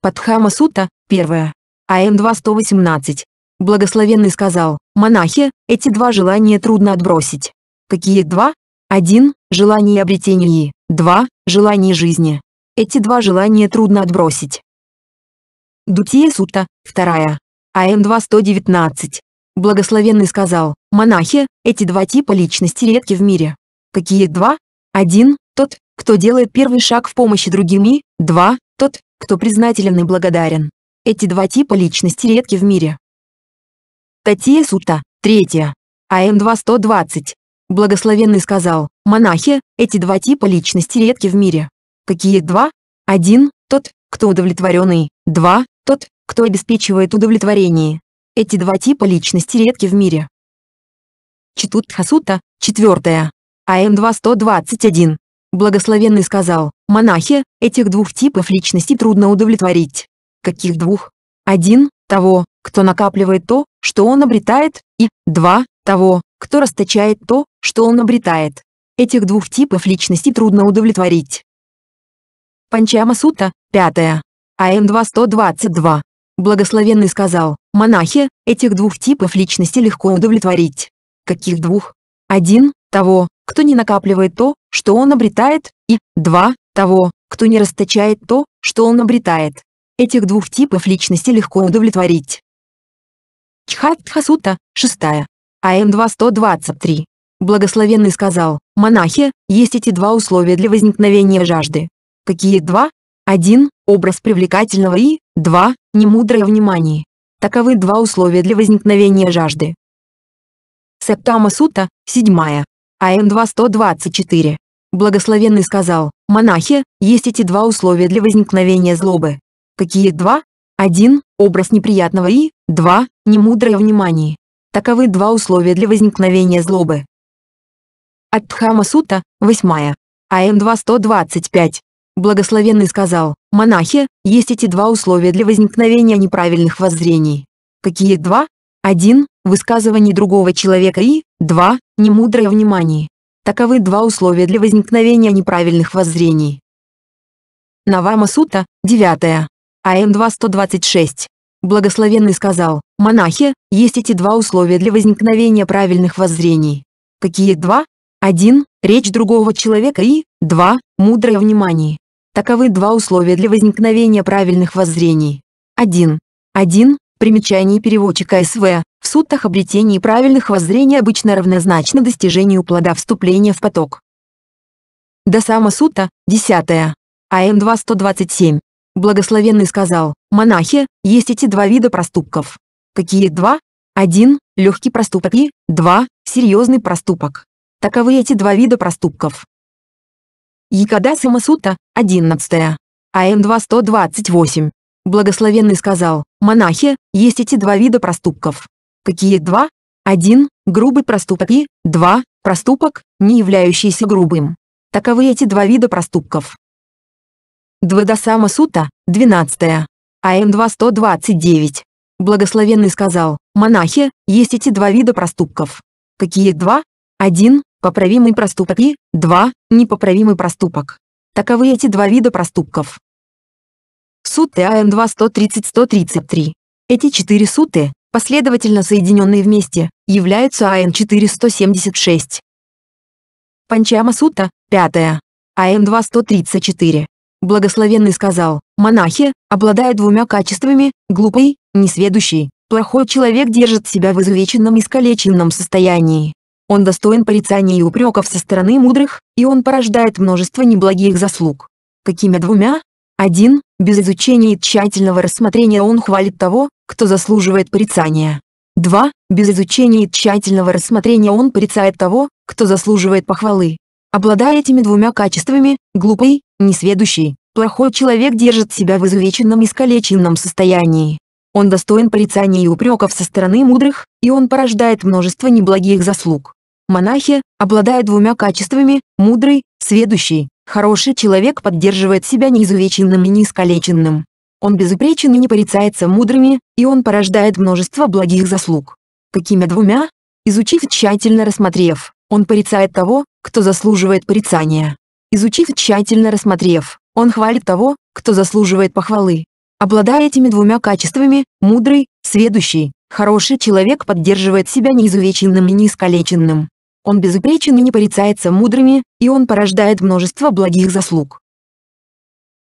Speaker 1: Падхама Сута, 1. АН-2 118. Благословенный сказал, монахи, эти два желания трудно отбросить. Какие два? Один Желание обретения. два Желание жизни. Эти два желания трудно отбросить. Дутия Сутта, 2. АМ 2119. Благословенный сказал, монахи, эти два типа личности редки в мире. Какие два? Один Тот, кто делает первый шаг в помощи другим и 2. Тот, кто признателен и благодарен. Эти два типа личности редки в мире. Татия Сутта, 3. АМ 2120. Благословенный сказал, монахи, эти два типа личности редки в мире. Какие два? Один – тот, кто удовлетворенный, два – тот, кто обеспечивает удовлетворение. Эти два типа личности редки в мире. Читут Хасута, четвертая. АМ-2121. Благословенный сказал, монахи, этих двух типов личности трудно удовлетворить. Каких двух? Один – того, кто накапливает то, что он обретает, и два – того, кто расточает то, что он обретает. Этих двух типов личности трудно удовлетворить. Панчама Сута, 5. АМ 122. Благословенный сказал, монахи, этих двух типов личности легко удовлетворить. Каких двух? Один, того, кто не накапливает то, что он обретает, и, два, того, кто не расточает то, что он обретает. Этих двух типов личности легко удовлетворить. Чхатха Сута, 6. АМ-2-123. Благословенный сказал, монахи, есть эти два условия для возникновения жажды. Какие два? Один – образ привлекательного и, два – немудрое внимание. Таковы два условия для возникновения жажды. Септама Сута, 7. АМ-2-124. Благословенный сказал, монахи, есть эти два условия для возникновения злобы. Какие два? Один – образ неприятного и, два – немудрое внимание. Таковы два условия для возникновения злобы. От Сута, 8. АМ 2.125. Благословенный сказал, монахи, есть эти два условия для возникновения неправильных воззрений. Какие два? Один – высказывание другого человека и, два – немудрое внимание. Таковы два условия для возникновения неправильных воззрений. Навама Сута, 9. АМ 2.126. Благословенный сказал, «Монахи, есть эти два условия для возникновения правильных воззрений». Какие два? Один – речь другого человека и, два – мудрое внимание. Таковы два условия для возникновения правильных воззрений. Один, один, Примечание переводчика СВ. В суттах обретение правильных воззрений обычно равнозначно достижению плода вступления в поток. Досама сутта, 10. АМ 227. Благословенный сказал, монахи, есть эти два вида проступков. Какие два? Один – легкий проступок и, два – серьезный проступок. Таковы эти два вида проступков. Якадасима Сута, 11. АМ 2-128. Благословенный сказал, монахи, есть эти два вида проступков. Какие два? Один – грубый проступок и, два – проступок, не являющийся грубым. Таковы эти два вида проступков. Двадасама Сута, 12. АМ-2 129. Благословенный сказал, монахи, есть эти два вида проступков. Какие два? Один – поправимый проступок и, два – непоправимый проступок. Таковы эти два вида проступков. Сутты АМ-2 130-133. Эти четыре суты, последовательно соединенные вместе, являются ам 476. Панчама Сута, 5. АМ-2 134. Благословенный сказал, монахи, обладая двумя качествами, глупый, несведущий, плохой человек держит себя в изувеченном и искалеченном состоянии. Он достоин порицания и упреков со стороны мудрых, и он порождает множество неблагих заслуг. Какими двумя? Один, без изучения и тщательного рассмотрения он хвалит того, кто заслуживает порицания. Два Без изучения и тщательного рассмотрения он порицает того, кто заслуживает похвалы. Обладая этими двумя качествами, глупый, Несведущий, плохой человек держит себя в изувеченном и скалеченном состоянии. Он достоин порицания и упреков со стороны мудрых, и он порождает множество неблагих заслуг. Монахи, обладая двумя качествами, мудрый, сведущий, хороший человек поддерживает себя неизувеченным и неискалеченным. Он безупречен и не порицается мудрыми, и он порождает множество благих заслуг. Какими двумя? Изучив тщательно рассмотрев, он порицает того, кто заслуживает порицания. Изучив тщательно рассмотрев. Он хвалит того, кто заслуживает похвалы. Обладая этими двумя качествами, мудрый, сведущий, хороший человек поддерживает себя неизувеченным и неискалеченным. Он безупречен и не порицается мудрыми, и он порождает множество благих заслуг.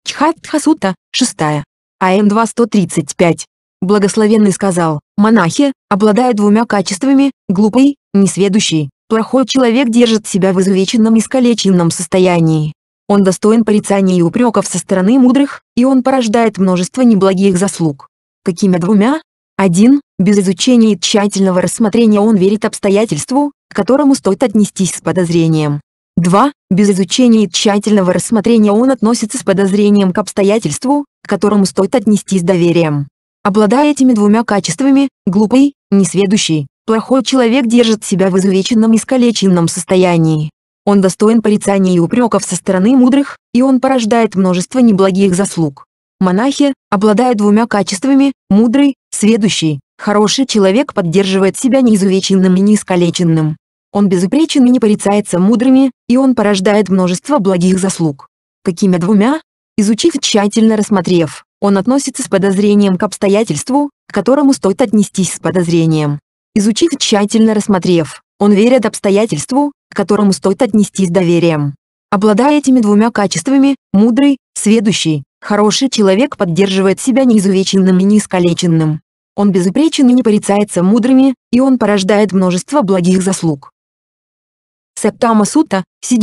Speaker 1: Чхатхасута, 6. ам 2135. Благословенный сказал, монахи, обладая двумя качествами, глупый, несведущий, Плохой человек держит себя в изувеченном и искалеченном состоянии. Он достоин порицаний и упреков со стороны мудрых, и он порождает множество неблагих заслуг. Какими двумя? Один, без изучения и тщательного рассмотрения он верит обстоятельству, к которому стоит отнестись с подозрением. Два Без изучения и тщательного рассмотрения он относится с подозрением к обстоятельству, к которому стоит отнестись доверием. Обладая этими двумя качествами, глупый, несведущий, Плохой человек держит себя в изувеченном и скалеченном состоянии. Он достоин порицаний и упреков со стороны мудрых, и он порождает множество неблагих заслуг. Монахи, обладая двумя качествами, мудрый, сведущий, хороший человек поддерживает себя неизувеченным и неискалеченным. Он безупречен и не порицается мудрыми, и он порождает множество благих заслуг. Какими двумя? Изучив тщательно рассмотрев, он относится с подозрением к обстоятельству, к которому стоит отнестись с подозрением изучив тщательно рассмотрев, он верит обстоятельству, к которому стоит отнестись доверием. Обладая этими двумя качествами, мудрый, сведущий, хороший человек поддерживает себя неизувеченным и неискалеченным. Он безупречен и не порицается мудрыми, и он порождает множество благих заслуг. Септама Сута, 7.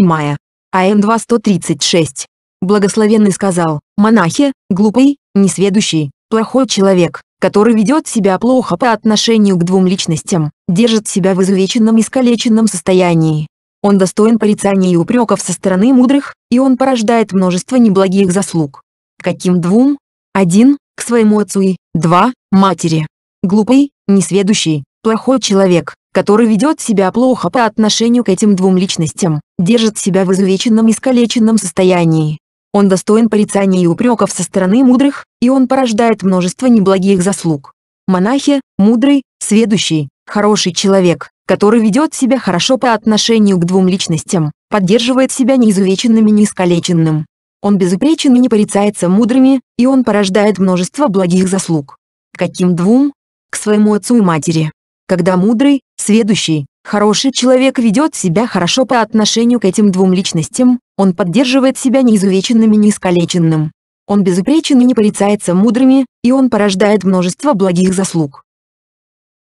Speaker 1: АМ 2136. Благословенный сказал, монахи, глупый, несведущий, плохой человек, который ведет себя плохо по отношению к двум личностям, держит себя в изувеченном и искалеченном состоянии. Он достоин порицания и упреков со стороны мудрых, и он порождает множество неблагих заслуг. Каким двум? Один, к своему отцу и, два, матери. Глупый, несведущий, плохой человек, который ведет себя плохо по отношению к этим двум личностям, держит себя в изувеченном и искалеченном состоянии. Он достоин порицания и упреков со стороны мудрых, и он порождает множество неблагих заслуг. Монахи, мудрый, сведущий, хороший человек, который ведет себя хорошо по отношению к двум личностям, поддерживает себя неизувеченным и неискалеченным. Он безупречен и не порицается мудрыми, и он порождает множество благих заслуг. Каким двум? К своему отцу и матери. Когда мудрый, сведущий, Хороший человек ведет себя хорошо по отношению к этим двум личностям, он поддерживает себя неизувеченным и неискалеченным. Он безупречен и не порицается мудрыми, и он порождает множество благих заслуг.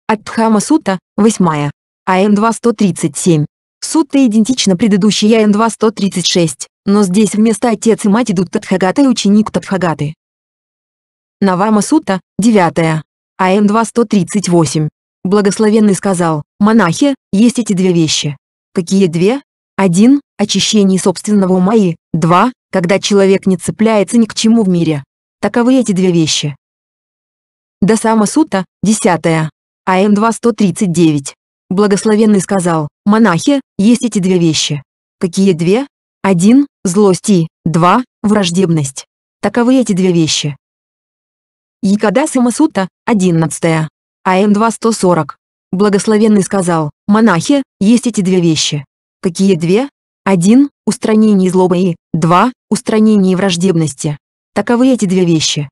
Speaker 1: От Дхама Сута, 8. АМ 2137. Сутта идентична предыдущей АМ 2136, но здесь вместо отец и мать идут Тадхагата и ученик Тадхагаты. Навама Сута, 9. АМ 2138. Благословенный сказал, монахи, есть эти две вещи. Какие две? Один – очищение собственного ума и, два – когда человек не цепляется ни к чему в мире. Таковы эти две вещи. сама Сута, 10. АМ 2139. Благословенный сказал, монахи, есть эти две вещи. Какие две? Один – злость и, два – враждебность. Таковы эти две вещи. Якадасама Сута, 11. АМ-2140. Благословенный сказал, монахи, есть эти две вещи. Какие две? Один, Устранение злобы и 2. Устранение враждебности. Таковы эти две вещи.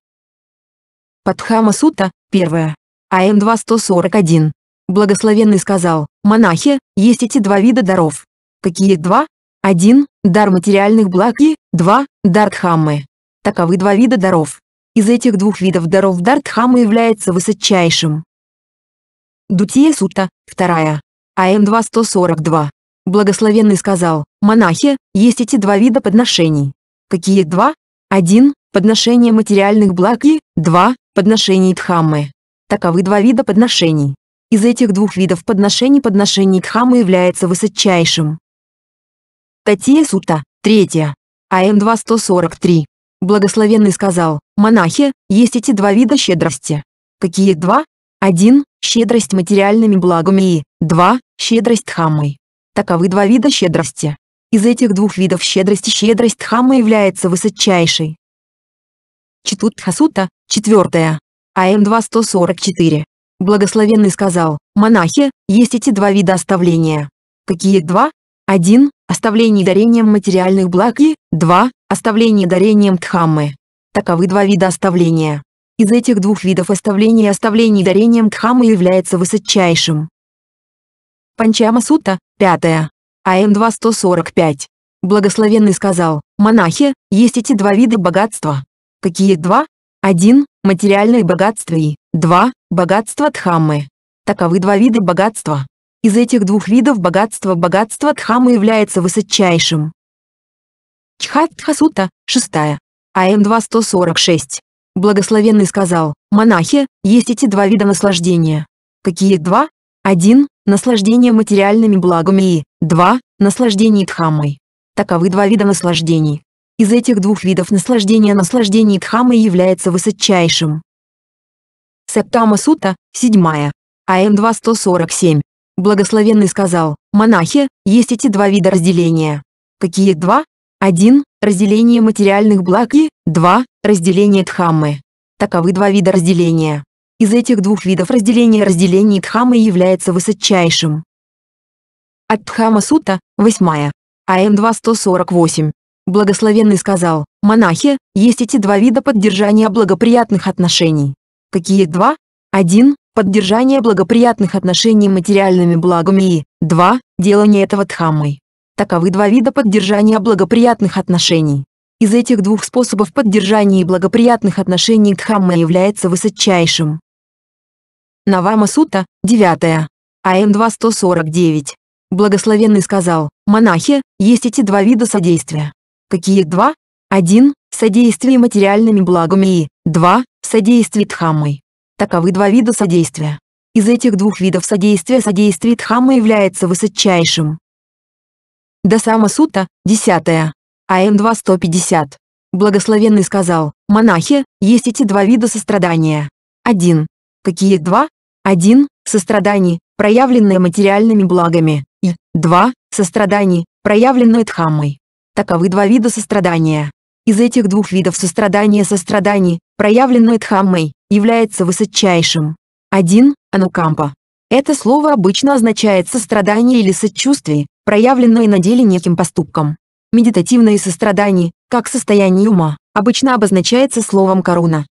Speaker 1: Падхама Сута, 1. АМ-2141. Благословенный сказал, монахи, есть эти два вида даров. Какие два? Один, Дар материальных благ и 2. Дар Дхаммы. Таковы два вида даров. Из этих двух видов даров дар Дхаммы является высочайшим. Дутие сута 2. АМ-2 142. Благословенный сказал, монахи, есть эти два вида подношений. Какие два? Один, Подношение материальных благ и два, Подношение Дхаммы. Таковы два вида подношений. Из этих двух видов подношений подношение Дхаммы является высочайшим. Татия Сута, 3. АМ-2 143. Благословенный сказал, монахи, есть эти два вида щедрости. Какие два? 1. Щедрость материальными благами и 2. Щедрость хамой. Таковы два вида щедрости. Из этих двух видов щедрости щедрость хама является высочайшей. Читутха Сута, 4. АМ 2144. Благословенный сказал, монахи, есть эти два вида оставления. Какие два? Один, Оставление дарением материальных благ и два, Оставление дарением дхаммы. Таковы два вида оставления. Из этих двух видов оставления и оставлений дарением Дхамы является высочайшим. Панчама Сутта, 5. АМ 2145. Благословенный сказал, монахи, есть эти два вида богатства. Какие два? Один – материальное богатство и два – богатство Дхаммы. Таковы два вида богатства. Из этих двух видов богатства богатство Дхаммы является высочайшим. Чхатхасута, 6. АМ 2146. Благословенный сказал, монахи, есть эти два вида наслаждения. Какие два? Один – наслаждение материальными благами и, два – наслаждение дхаммой. Таковы два вида наслаждений. Из этих двух видов наслаждения наслаждение дхаммой является высочайшим. Септама Сута, 7. АМ 2147. Благословенный сказал, монахи, есть эти два вида разделения. Какие два? 1. Разделение материальных благ и 2. Разделение дхаммы. Таковы два вида разделения. Из этих двух видов разделения разделение дхаммы является высочайшим. От Дхама Сута, 8. АМ 2148. Благословенный сказал, монахи, есть эти два вида поддержания благоприятных отношений. Какие два? 1. Поддержание благоприятных отношений материальными благами и 2. Делание этого дхаммой. Таковы два вида поддержания благоприятных отношений. Из этих двух способов поддержания благоприятных отношений Дхамма является высочайшим. Навама Сута, 9. АМ 2149. Благословенный сказал, монахи, есть эти два вида содействия. Какие два? Один – содействие материальными благами и два – содействие Дхаммой. Таковы два вида содействия. Из этих двух видов содействия содействие дхамма является высочайшим. Досама Сута, 10. АМ-2 150. Благословенный сказал, монахи, есть эти два вида сострадания. Один. Какие два? Один, Сострадание, проявленное материальными благами, и два, Сострадание, проявленное Дхаммой. Таковы два вида сострадания. Из этих двух видов сострадания сострадание, проявленное Дхаммой, является высочайшим. Один Анукампа. Это слово обычно означает сострадание или сочувствие, проявленное на деле неким поступком. Медитативное сострадание, как состояние ума, обычно обозначается словом «коруна».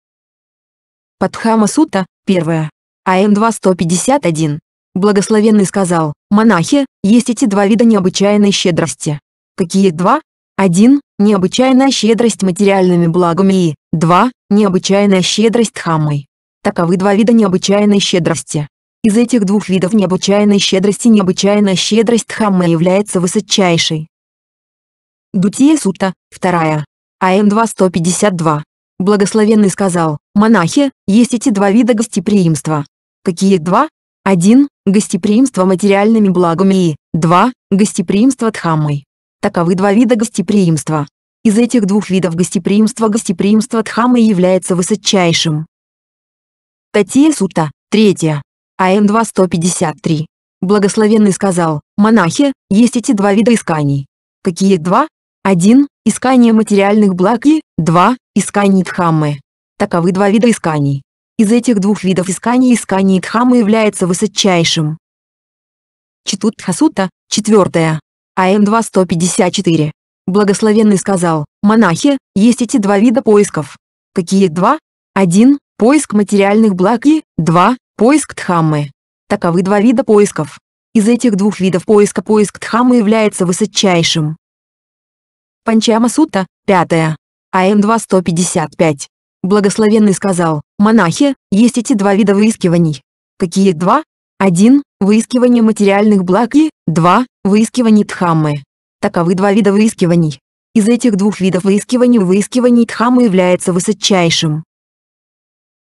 Speaker 1: Падхама Сута, 1. АМ 2.151. Благословенный сказал, монахи, есть эти два вида необычайной щедрости. Какие два? Один, Необычайная щедрость материальными благами и 2. Необычайная щедрость хамой. Таковы два вида необычайной щедрости. Из этих двух видов необычайной щедрости необычайная щедрость Хаммы является высочайшей. Дутия Сута, вторая. АМ-2-152. Благословенный сказал, монахи, есть эти два вида гостеприимства. Какие два? Один – гостеприимство материальными благами и, два – гостеприимство Дхаммой. Таковы два вида гостеприимства. Из этих двух видов гостеприимства гостеприимство Дхаммы является высочайшим. Татия Сута, третья. АМ-2-153. Благословенный сказал, монахи, есть эти два вида исканий. Какие два? Один – искание материальных благ и, два – искание Дхаммы. Таковы два вида исканий. Из этих двух видов исканий искание Дхаммы является высочайшим. Читут Хасута, 4. АМ-2-154. Благословенный сказал, монахи, есть эти два вида поисков. Какие два? Один – поиск материальных благ и, два Поиск Дхаммы. Таковы два вида поисков. Из этих двух видов поиска поиск Дхаммы является высочайшим. Панчама Сутта, 5. АМ 2155. Благословенный сказал, монахи, есть эти два вида выискиваний. Какие два? Один Выискивание материальных благ и два Выискивание Дхаммы. Таковы два вида выискиваний. Из этих двух видов выискиваний выискивание Дхаммы является высочайшим.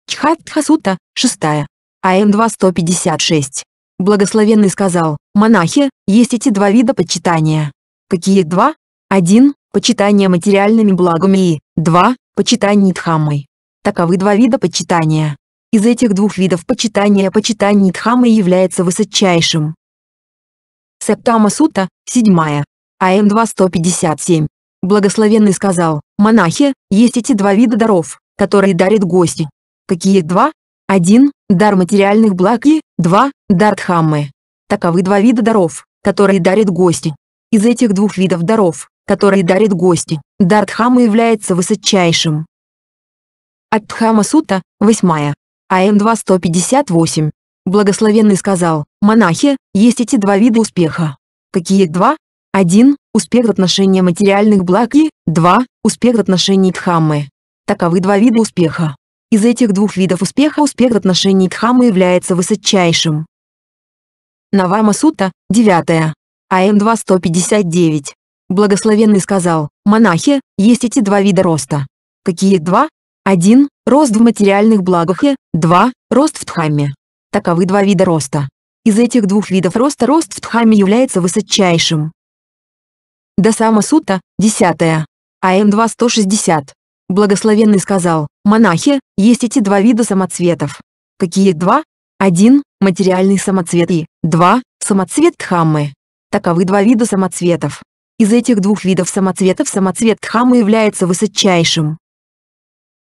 Speaker 1: Чхатха Сутта, 6. АМ-2-156. Благословенный сказал, монахи, есть эти два вида почитания. Какие два? Один – почитание материальными благами и два – почитание Дхаммой. Таковы два вида почитания. Из этих двух видов почитания почитание Дхаммы является высочайшим. Септама Сута, 7. АМ-2-157. Благословенный сказал, монахи, есть эти два вида даров, которые дарит гости. Какие два? 1. Дар материальных благ и 2. Дар Дхаммы. Таковы два вида даров, которые дарят гости. Из этих двух видов даров, которые дарят гости, дар Дхаммы является высочайшим. От Дхамма Сута, 8. АМ 2.158. Благословенный сказал, монахи, есть эти два вида успеха. Какие два? 1. Успех в отношении материальных благ и 2. Успех в отношении Дхаммы. Таковы два вида успеха. Из этих двух видов успеха успех в отношении Дхаммы является высочайшим. Навама Сутта, 9. АМ-2 159. Благословенный сказал, монахи, есть эти два вида роста. Какие два? Один – рост в материальных благах и два – рост в Дхамме. Таковы два вида роста. Из этих двух видов роста рост в Дхамме является высочайшим. Дасама сута 10. АМ-2 160. Благословенный сказал, монахи, есть эти два вида самоцветов. Какие два? Один – материальный самоцвет и два – самоцвет Дхаммы. Таковы два вида самоцветов. Из этих двух видов самоцветов самоцвет Дхаммы является высочайшим.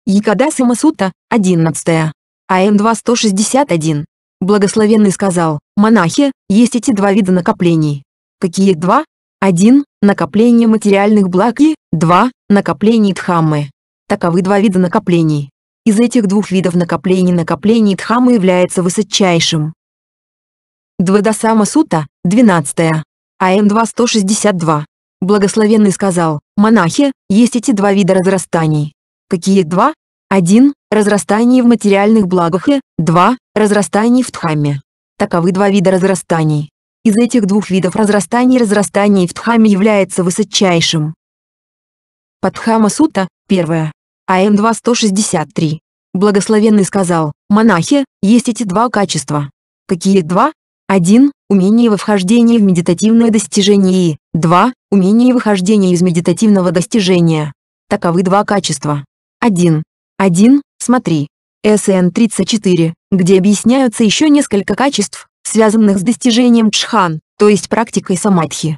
Speaker 1: Якада Самасута, 11. АМ-2 161. Благословенный сказал, монахи, есть эти два вида накоплений. Какие два? Один – накопление материальных благ и два – накопление Дхаммы. Таковы два вида накоплений. Из этих двух видов накоплений накоплений Дхамы является высочайшим. Двадасама Сута, 12. АМ-2 162. Благословенный сказал, монахи, есть эти два вида разрастаний. Какие два? Один Разрастание в материальных благах и два Разрастание в Дхамме. Таковы два вида разрастаний. Из этих двух видов разрастаний разрастание в Дхамме является высочайшим. Падхама Сута, 1. АМ-2163. Благословенный сказал, монахи, есть эти два качества. Какие два? Один, Умение во в медитативное достижение и два, Умение выхождения из медитативного достижения. Таковы два качества. Один. Один. Смотри. СН 34, где объясняются еще несколько качеств, связанных с достижением джхан, то есть практикой самадхи.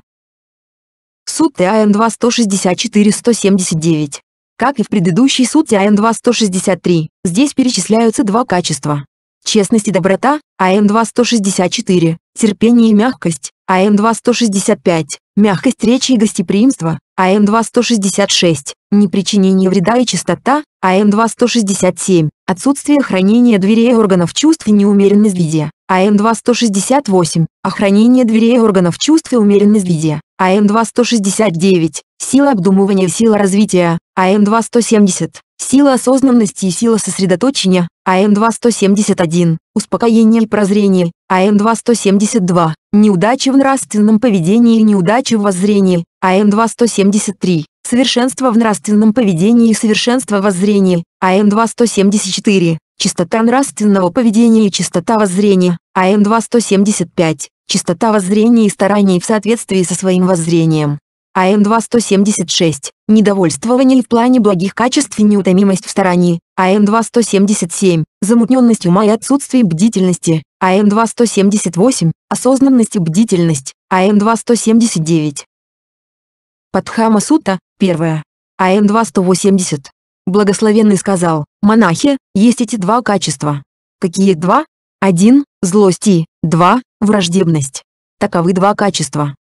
Speaker 1: Сутты АМ 2 164 179 как и в предыдущей сути АМ-2163, здесь перечисляются два качества. Честность и доброта, АМ-2164, терпение и мягкость, АМ-2165, мягкость речи и гостеприимство, АМ-2166, непричинение вреда и чистота, АМ-2167, отсутствие хранения дверей органов чувств и неумеренность в виде, АМ-2168, охранение дверей органов чувств и умеренность в виде, АМ-2-169, сила обдумывания, и сила развития, АМ-2-170, сила осознанности и сила сосредоточения, АМ-2-171, успокоение и прозрение, АМ-2-172, неудачи в нравственном поведении и неудачи в воззрении, АМ-2-173, совершенство в нравственном поведении и совершенство в воззрении, АМ-2-174, чистота нравственного поведения и чистота воззрения, АМ-2-175, чистота воззрения и стараний в соответствии со своим воззрением. АМ-2-176, недовольствование в плане благих качеств и неутомимость в старании, АМ-2-177, замутненность ума и отсутствие бдительности, АМ-2-178, осознанность и бдительность, АМ-2-179. Падхама Сута, 1. АМ-2-180. Благословенный сказал, монахи, есть эти два качества. Какие два? Один – злость и два – враждебность. Таковы два качества.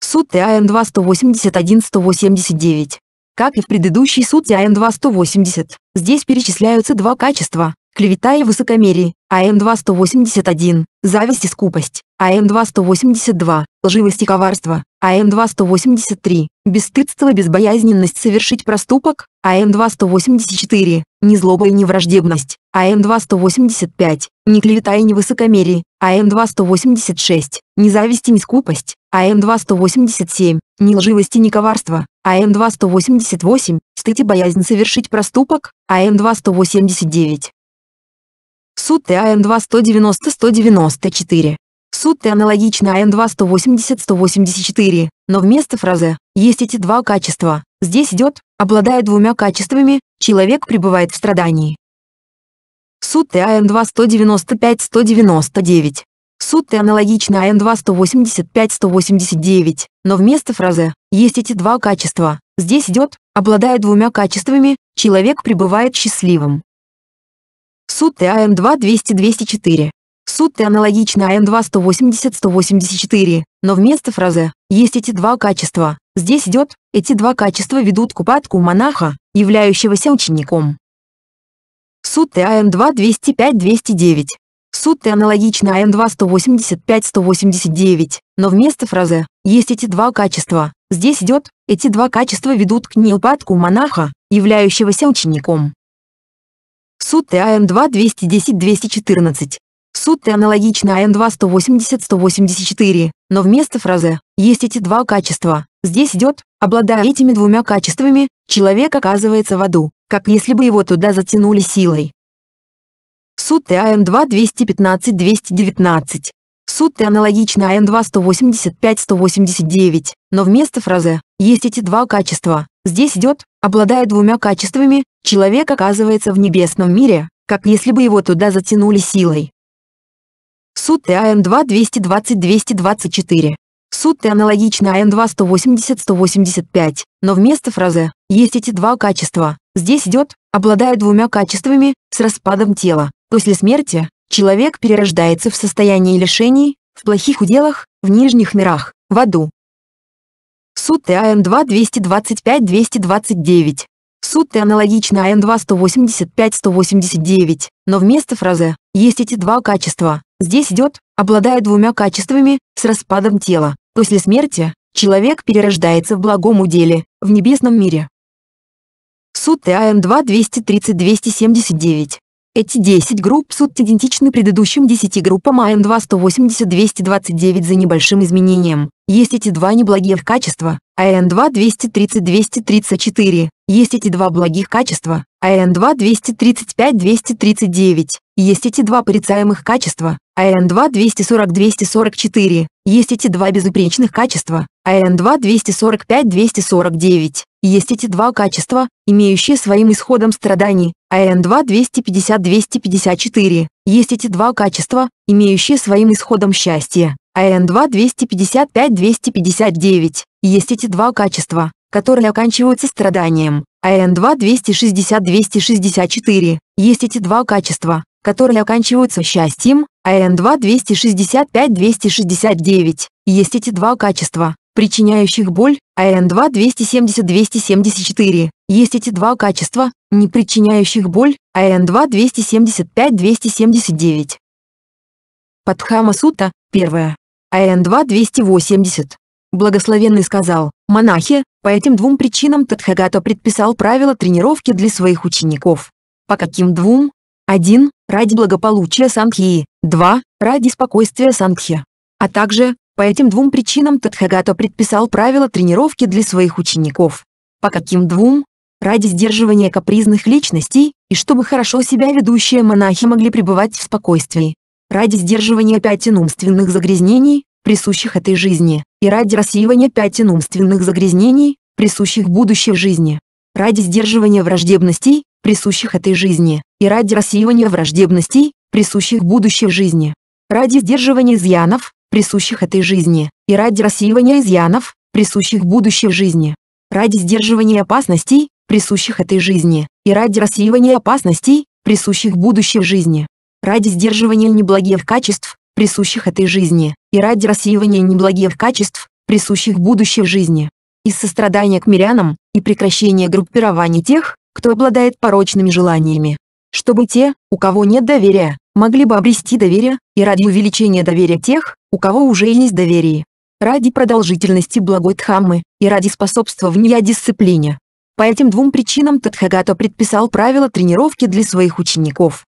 Speaker 1: Суд ТАМ 281-189. Как и в предыдущей суд ТАМ 2180, здесь перечисляются два качества, клевета и высокомерие, АМ-281, зависть и скупость, АМ-282, лживость и коварство, АМ-283, бесстыдство и безбоязненность совершить проступок, АМ-284, незлоба и невраждебность, АМ-285, не клевета и не высокомерие, АМ-286, не зависть и не скупость, АМ-287, не лживость и не коварство, АМ-288, стыд и боязнь совершить проступок, ам 2189. Сутте АН-2-190-194. Сутте аналогично АН-2-180-184, но вместо фразы «есть эти два качества» здесь идет «обладая двумя качествами, человек пребывает в страдании». Сутте АН-2-195-199. Сутте аналогично АН-2-185-189, но вместо фразы «есть эти два качества» здесь идет «обладая двумя качествами, человек пребывает счастливым». Суд ТАН-2-200-204. Суд аналогично АН-2-180-184, но вместо фразы «есть эти два качества» здесь идет «эти два качества ведут к упадку монаха, являющегося учеником». Суд АН-2-205-209. Суд аналогично АН-2-185-189, но вместо фразы «есть эти два качества» здесь идет «эти два качества ведут к неупадку монаха, являющегося учеником». Суд АМ-2-210-214. Суд а аналогично АМ-2-180-184, но вместо фразы «есть эти два качества» здесь идет «обладая этими двумя качествами, человек оказывается в аду, как если бы его туда затянули силой». Суд АМ-2-215-219. Суд а аналогично АМ-2-185-189, но вместо фразы «есть эти два качества» здесь идет «обладая двумя качествами, Человек оказывается в небесном мире, как если бы его туда затянули силой. Суд ТАН-2 220-224. Суд аналогично АН-2 180-185, но вместо фразы «есть эти два качества» здесь идет «обладая двумя качествами, с распадом тела». После смерти человек перерождается в состоянии лишений, в плохих уделах, в нижних мирах, в аду. Суд ТАН-2 225-229. Суть-то аналогична N2-185-189, но вместо фразы «есть эти два качества» здесь идет «обладая двумя качествами, с распадом тела». После смерти человек перерождается в благом уделе, в небесном мире. Суд ТАН 2-230-279 эти 10 групп суть идентичны предыдущим 10 группам АН-2-180-229 за небольшим изменением. Есть эти два неблагих качества, АН-2-230-234. Есть эти два благих качества, АН-2-235-239. Есть эти два порицаемых качества, АН-2-240-244. Есть эти два безупречных качества, АН-2-245-249. Есть эти два качества, имеющие своим исходом страданий, АН-2-250-254. Есть эти два качества, имеющие своим исходом счастье. АН-2-255-259. Есть эти два качества, которые оканчиваются страданием. АН-2-260-264. Есть эти два качества, которые оканчиваются счастьем. АН-2-265-269. Есть эти два качества, причиняющих боль, а АН-2-270-274. Есть эти два качества, не причиняющих боль, АН-2-275-279. Падхама Сута, 1. АН-2-280. Благословенный сказал, монахи, по этим двум причинам Тадхагата предписал правила тренировки для своих учеников. По каким двум? 1. Ради благополучия Сангхи. 2. Ради спокойствия Сангхи. А также, по этим двум причинам Тадхагата предписал правила тренировки для своих учеников. По каким двум? Ради сдерживания капризных личностей, и чтобы хорошо себя ведущие монахи могли пребывать в спокойствии. Ради сдерживания пятен умственных загрязнений, присущих этой жизни, и ради рассеивания пятен умственных загрязнений, присущих будущей жизни. Ради сдерживания враждебностей, присущих этой жизни, и ради рассеивания враждебностей, присущих будущей жизни. Ради сдерживания изъянов, присущих этой жизни, и ради рассеивания изъянов, присущих будущей жизни. Ради сдерживания опасностей, присущих этой жизни, и ради рассеивания опасностей, присущих будущей жизни. Ради сдерживания неблагих качеств, присущих этой жизни, и ради рассеивания неблагих качеств, присущих будущей жизни. Из сострадания к мирянам и прекращения группирования тех, кто обладает порочными желаниями. Чтобы те, у кого нет доверия, могли бы обрести доверие, и ради увеличения доверия тех, у кого уже есть доверие. Ради продолжительности благой Дхаммы, и ради способствования дисциплине. По этим двум причинам Тадхагата предписал правила тренировки для своих учеников.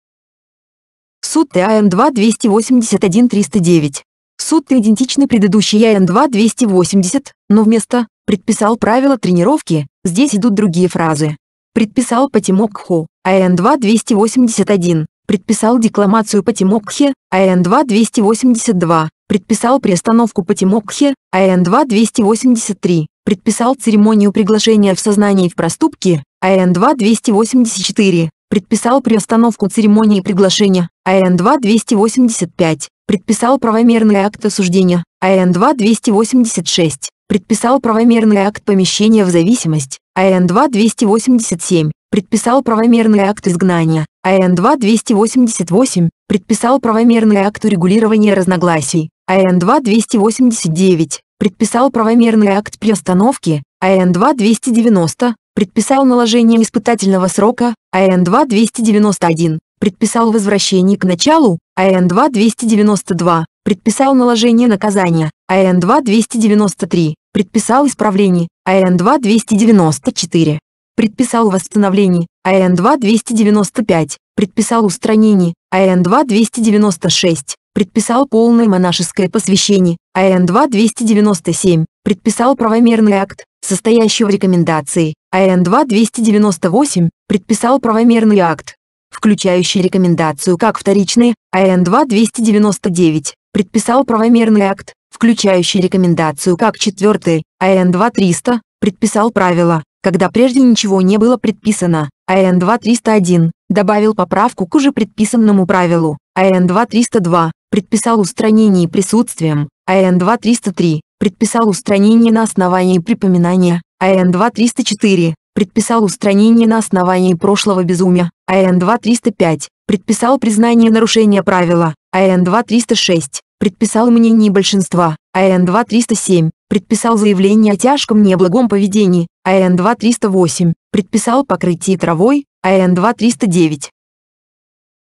Speaker 1: Сутты АН-2 281-309. Сутты идентичны предыдущей АН-2 280, но вместо «предписал правила тренировки» здесь идут другие фразы. Предписал патимокхо. АН-2 281, предписал декламацию по Тимокхе, АН-2-282, предписал приостановку по Тимокхе, АН-2-283, предписал церемонию приглашения в сознании в проступке, АН-2-284, предписал приостановку церемонии приглашения, АН-2-285, предписал правомерный акт осуждения, АН-2-286, предписал правомерный акт помещения в зависимость, АН-2-287, предписал правомерный акт изгнания, АН-2-288 предписал правомерный акт урегулирования разногласий, АН-2-289 предписал правомерный акт приостановки, АН-2-290 предписал наложение испытательного срока, АН-2-291 предписал возвращение к началу, АН-2-292 предписал наложение наказания, АН-2-293, предписал исправление, АН-2-294, предписал восстановление АН-2-295, предписал устранение АН-2-296, предписал полное монашеское посвящение АН-2-297, предписал правомерный акт, состоящий в рекомендации АН-2-298, предписал правомерный акт, включающий рекомендацию как вторичные АН-2-299, предписал правомерный акт, включающий рекомендацию как четвертый АН-2-300, предписал правила когда прежде ничего не было предписано. АН 2301 добавил поправку к уже предписанному правилу. АН 2302 предписал устранение присутствием. АН 2303 предписал устранение на основании припоминания. АН 2304 предписал устранение на основании прошлого безумия. АН 2305 предписал признание нарушения правила. АН 2306 предписал мнение большинства. АН 2307 предписал заявление о тяжком неблагом поведении, АН-2308, предписал покрытие травой, АН-2309.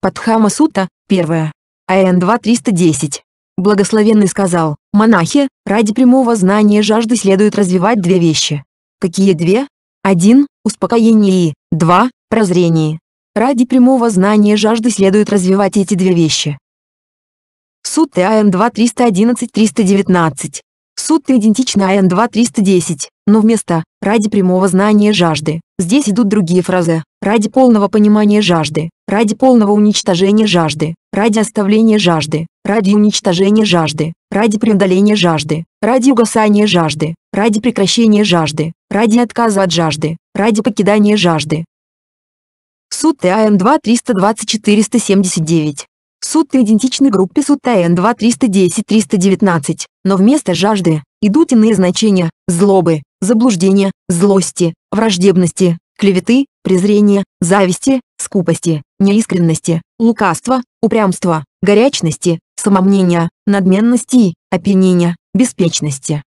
Speaker 1: Падхама Сута, 1. АН-2310. Благословенный сказал, монахи, ради прямого знания жажды следует развивать две вещи. Какие две? 1. Успокоение и 2. Прозрение. Ради прямого знания жажды следует развивать эти две вещи. Суд ТАМ 2311-319, Суть-то идентична АН-2310, но вместо «ради прямого знания жажды» здесь идут другие фразы «ради полного понимания жажды», «ради полного уничтожения жажды», «ради оставления жажды», «ради уничтожения жажды», «ради преодоления жажды», «ради угасания жажды», «ради прекращения жажды», «ради отказа от жажды», «ради покидания жажды». Суд а ТАН-2-320-479 Сутты идентичны группе сутта Н2-310-319, но вместо жажды идут иные значения – злобы, заблуждения, злости, враждебности, клеветы, презрения, зависти, скупости, неискренности, лукавства, упрямства, горячности, самомнения, надменности, опьянения, беспечности.